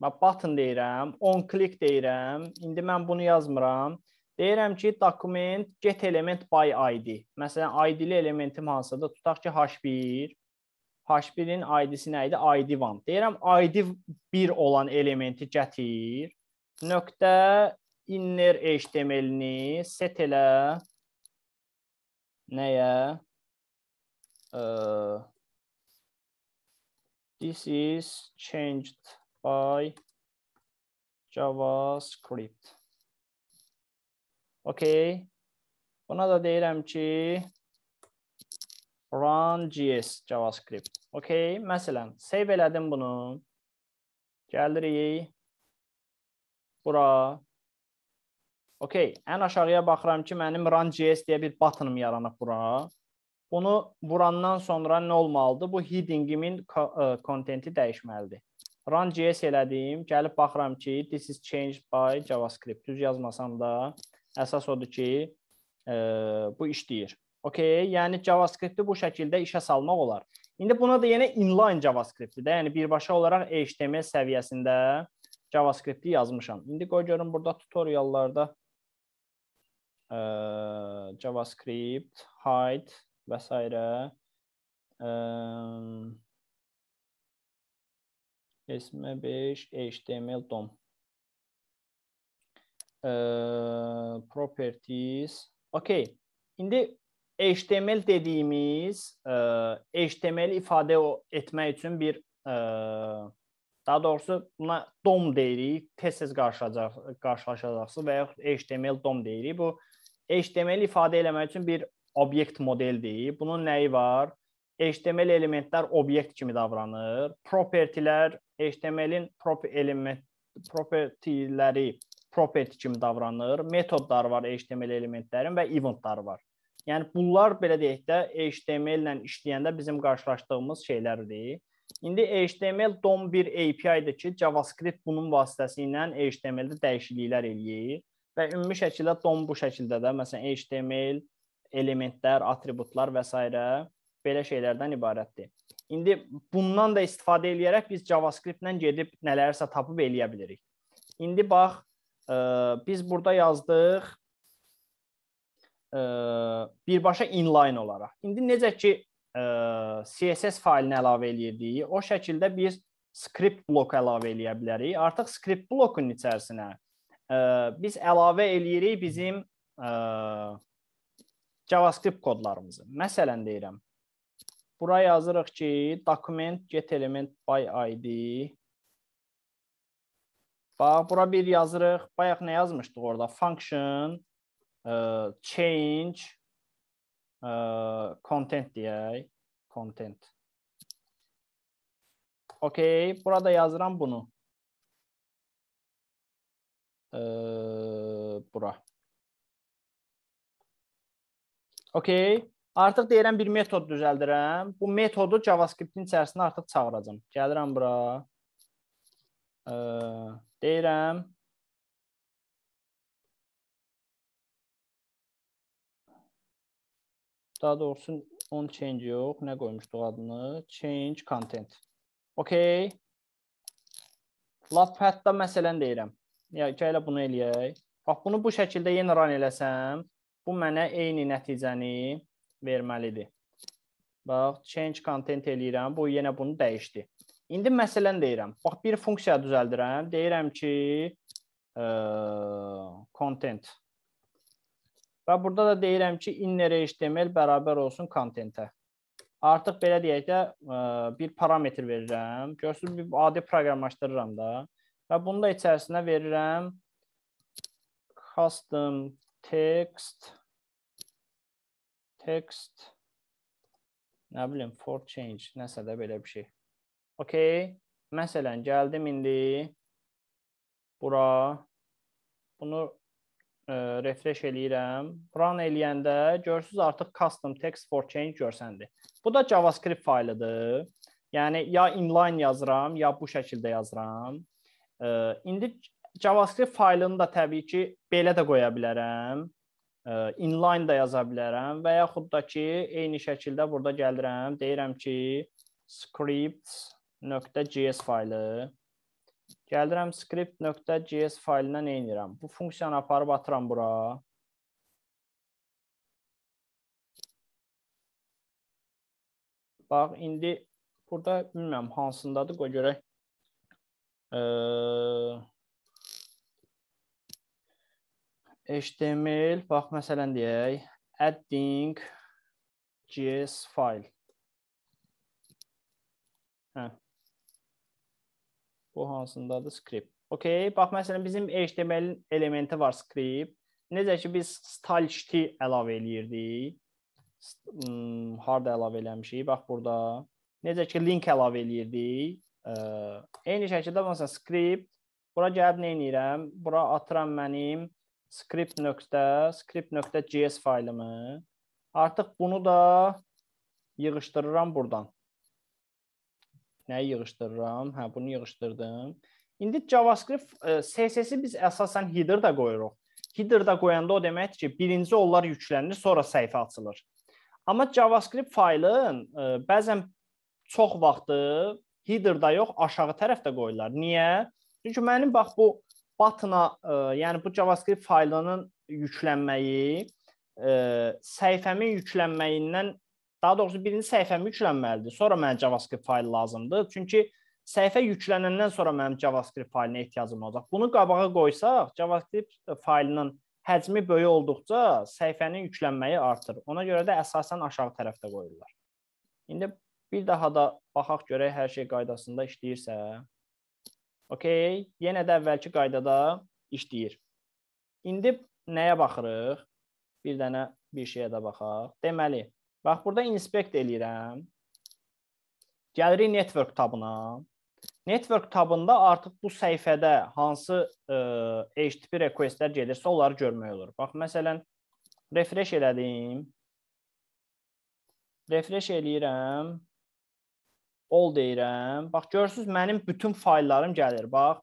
Bax, button deyirəm, on click deyirəm. İndi mən bunu yazmıram. Deyirəm ki, document get element by id. Məsələn, id-li elementim hansıdır? Tutaq ki, h1. H1-in ID-si nə idi? ID one. Deyirəm ID 1 olan elementi gətir. Nöqtə inner HTML-ni set elə nəyə? Ə, This is changed by JavaScript. Okay. Another deyirəm run JS JavaScript. Okay. Məsələn, save elədim bunu. Gəlirik bura. Okay. Ən aşağıya baxıram ki, mənim run JS deyə bir buttonum yaranıb bura. Bunu vurandan sonra nə olmalıdır? Bu headingimin e, kontenti dəyişməlidir. Run JS elədiyim, gəlib baxıram ki, this is changed by JavaScript. Düz yazmasam da, əsas odur ki, e, bu işləyir. Okay, yəni JavaScript-i bu şəkildə işə salmaq olar. İndi buna da yenə inline JavaScript-dir də, yəni birbaşa olaraq HTML səviyyəsində JavaScript-i yazmışam. İndi qoy görüm burada tutoriallarda e, JavaScript hide vesaire. Resmə 5 HTML DOM. Properties. Okay. İndi HTML dediyimiz øh, HTML ifadə etmək üçün bir øh, daha doğrusu buna DOM deyirik. Tez-tez qarşılaşacaq, qarşılaşacaqsınız və yaxud HTML DOM deyirik. Bu HTML ifadə eləmək üçün bir obyekt modeldir. Bunun nəyi var? HTML elementlər obyekt kimi davranır. Propertilər HTML-in prop element propertiləri property kimi davranır. Metodlar var HTML elementlərin və eventlar var. Yəni bunlar belə deyək də HTML ilə işləyəndə bizim qarşılaşdığımız şeylərdir. İndi HTML DOM 1 API-dir ki, JavaScript bunun vasitəsilə HTML-də dəyişikliklər eləyir və ümumi şəkildə DOM bu şəkildə də, məsələn, HTML elementlər, atributlar və s. belə şeylərdən ibarətdir. İndi bundan da istifadə eləyərək biz JavaScript-lə gedib nələrsə tapıb eləyə bilirik. İndi bax, ə, e, biz burada yazdıq ə, e, birbaşa inline olaraq. İndi necə ki ə, e, CSS faylinə əlavə eləyirdik, o şəkildə biz script bloku əlavə eləyə bilərik. Artıq script blokunun içərisinə ə, biz əlavə eləyirik bizim ə, JavaScript kodlarımızı. Məsələn deyirəm. Bura yazırıq ki, document get element by id. Bax, bura bir yazırıq. Bayaq nə yazmışdıq orada? Function ə, e, change ə, e, content deyək. Content. Okay, burada yazıram bunu. Ə, e, bura. Okay. Artıq deyirəm bir metod düzəldirəm. Bu metodu JavaScript-in içərisinə artıq çağıracağam. Gəlirəm bura. Ə, deyirəm Daha doğrusu on change yox, nə qoymuşduq adını? Change content. Okay. Lap hətta məsələn deyirəm. Ya gələ bunu eləyək. Bax bunu bu şəkildə yenə run eləsəm, bu mənə eyni nəticəni verməlidir. Bax, change content eləyirəm, bu yenə bunu dəyişdi. İndi məsələn deyirəm, bax bir funksiya düzəldirəm, deyirəm ki, ə, e, content. Və burada da deyirəm ki, inner HTML bərabər olsun contentə. Artıq belə deyək də ə, e, bir parametr verirəm. Görürsüz, bir adi proqramlaşdırıram da və bunu da içərisinə verirəm custom text text nə bilim for change nəsə də belə bir şey. Okay. Məsələn, gəldim indi bura. Bunu ə, e, refresh eləyirəm. Run eləyəndə görürsüz artıq custom text for change görsəndi. Bu da JavaScript faylıdır. Yəni ya inline yazıram, ya bu şəkildə yazıram. Ə, e, indi JavaScript faylını da təbii ki, belə də qoya bilərəm. E, inline da yaza bilərəm və yaxud da ki, eyni şəkildə burada gəlirəm, deyirəm ki, script.js faylı. Gəlirəm script.js faylinə nə edirəm? Bu funksiyanı aparıb atıram bura. Bax, indi burada bilmirəm hansındadır, qoy görək. Eee HTML, bax məsələn deyək, adding JS file. Hə. Bu hansındadır? Script. Okay, bax məsələn bizim HTML elementi var script. Necə ki biz style.ht əlavə eləyirdik. Hmm, harda əlavə eləmişik? Bax burada. Necə ki link əlavə eləyirdik. Ə, eyni şəkildə məsələn script bura gəlib nə edirəm? Bura atıram mənim script nöqtə, script nöqtə JS faylımı. Artıq bunu da yığışdırıram buradan. Nəyi yığışdırıram? Hə, bunu yığışdırdım. İndi JavaScript e, CSS-i biz əsasən header da qoyuruq. Header da qoyanda o deməkdir ki, birinci onlar yüklənir, sonra səhifə açılır. Amma JavaScript faylın e, bəzən çox vaxtı header-da yox, aşağı tərəfdə qoyurlar. Niyə? Çünki mənim bax bu Button-a, e, yəni bu JavaScript faylının yüklənməyi e, səhifəmin yüklənməyindən daha doğrusu birinci səhifəm yüklənməlidir. Sonra mənə JavaScript faylı lazımdır. Çünki səhifə yüklənəndən sonra mənim JavaScript faylinə ehtiyacım olacaq. Bunu qabağa qoysaq, JavaScript e, faylının həcmi böyük olduqca səhifənin yüklənməyi artır. Ona görə də əsasən aşağı tərəfdə qoyurlar. İndi bir daha da baxaq görək hər şey qaydasında işləyirsə. Okey? Yenə də əvvəlki qaydada işləyir. İndi nəyə baxırıq? Bir dənə bir şeyə də baxaq. Deməli, bax burada inspect eləyirəm. Gəlirik network tabına. Network tabında artıq bu səhifədə hansı ə, e, HTTP requestlər gedirsə, onları görmək olur. Bax məsələn, refresh elədim. Refresh eləyirəm all deyirəm. Bax görürsüz mənim bütün fayllarım gəlir. Bax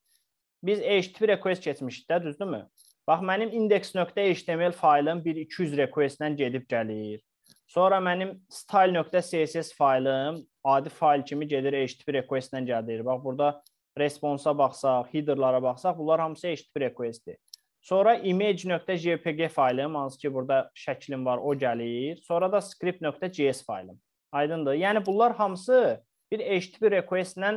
biz HTTP request keçmişdik də, düzdürmü? Bax mənim index.html faylım 1200 requestlə gedib gəlir. Sonra mənim style.css faylım adi fayl kimi gedir HTTP requestlə gəlir. Bax burada responsa baxsaq, headerlara baxsaq, bunlar hamısı HTTP requestdir. Sonra image.jpg faylım, hansı ki burada şəklim var, o gəlir. Sonra da script.js faylım. Aydındır? Yəni bunlar hamısı bir HTTP request ilə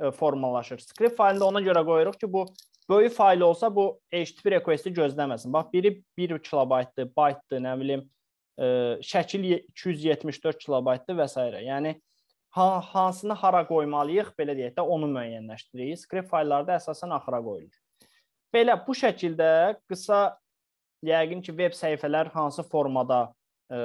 e, formalaşır. Script faylını ona görə qoyuruq ki, bu böyük fayl olsa bu HTTP requesti gözləməsin. Bax biri 1 kilobaytdır, baytdır, nə bilim, ə, e, şəkil 274 kilobaytdır və s. Yəni ha, hansını hara qoymalıyıq, belə deyək də onu müəyyənləşdiririk. Script fayllarda əsasən axıra qoyulur. Belə bu şəkildə qısa yəqin ki, veb səhifələr hansı formada e,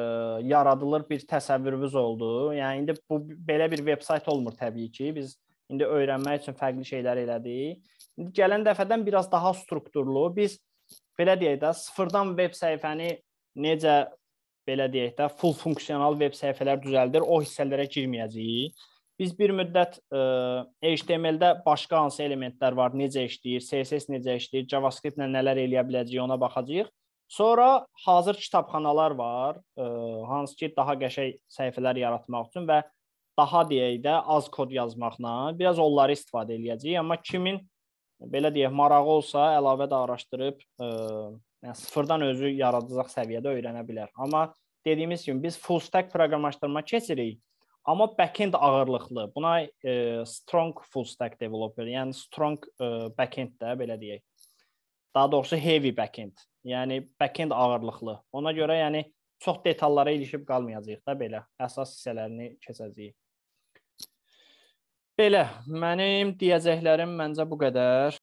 yaradılır bir təsəvvürümüz oldu. Yəni indi bu belə bir vebsayt olmur təbii ki. Biz indi öyrənmək üçün fərqli şeylər elədik. İndi gələn dəfədən biraz daha strukturlu. Biz belə deyək də sıfırdan veb səhifəni necə belə deyək də full funksional veb səhifələr düzəldir, o hissələrə girməyəcəyik. Biz bir müddət ə, e, HTML-də başqa hansı elementlər var, necə işləyir, CSS necə işləyir, JavaScript-lə nələr eləyə biləcəyik ona baxacağıq. Sonra hazır kitabxanalar var, ə, e, hansı ki, daha qəşəng səhifələr yaratmaq üçün və daha deyək də az kod yazmaqla biraz onları istifadə eləyəcəyik. Amma kimin belə deyək marağı olsa, əlavə də araşdırıb ə, e, yəni sıfırdan özü yaradacaq səviyyədə öyrənə bilər. Amma dediyimiz kimi biz full stack proqramlaşdırma keçirik. Amma backend ağırlıqlı. Buna e, strong full stack developer, yəni strong e, backend də belə deyək. Daha doğrusu heavy backend Yəni backend ağırlıqlı. Ona görə yəni çox detallara ilişib qalmayacağıq da belə. Əsas hissələrini keçəcəyik. Belə, mənim deyəcəklərim məncə bu qədər.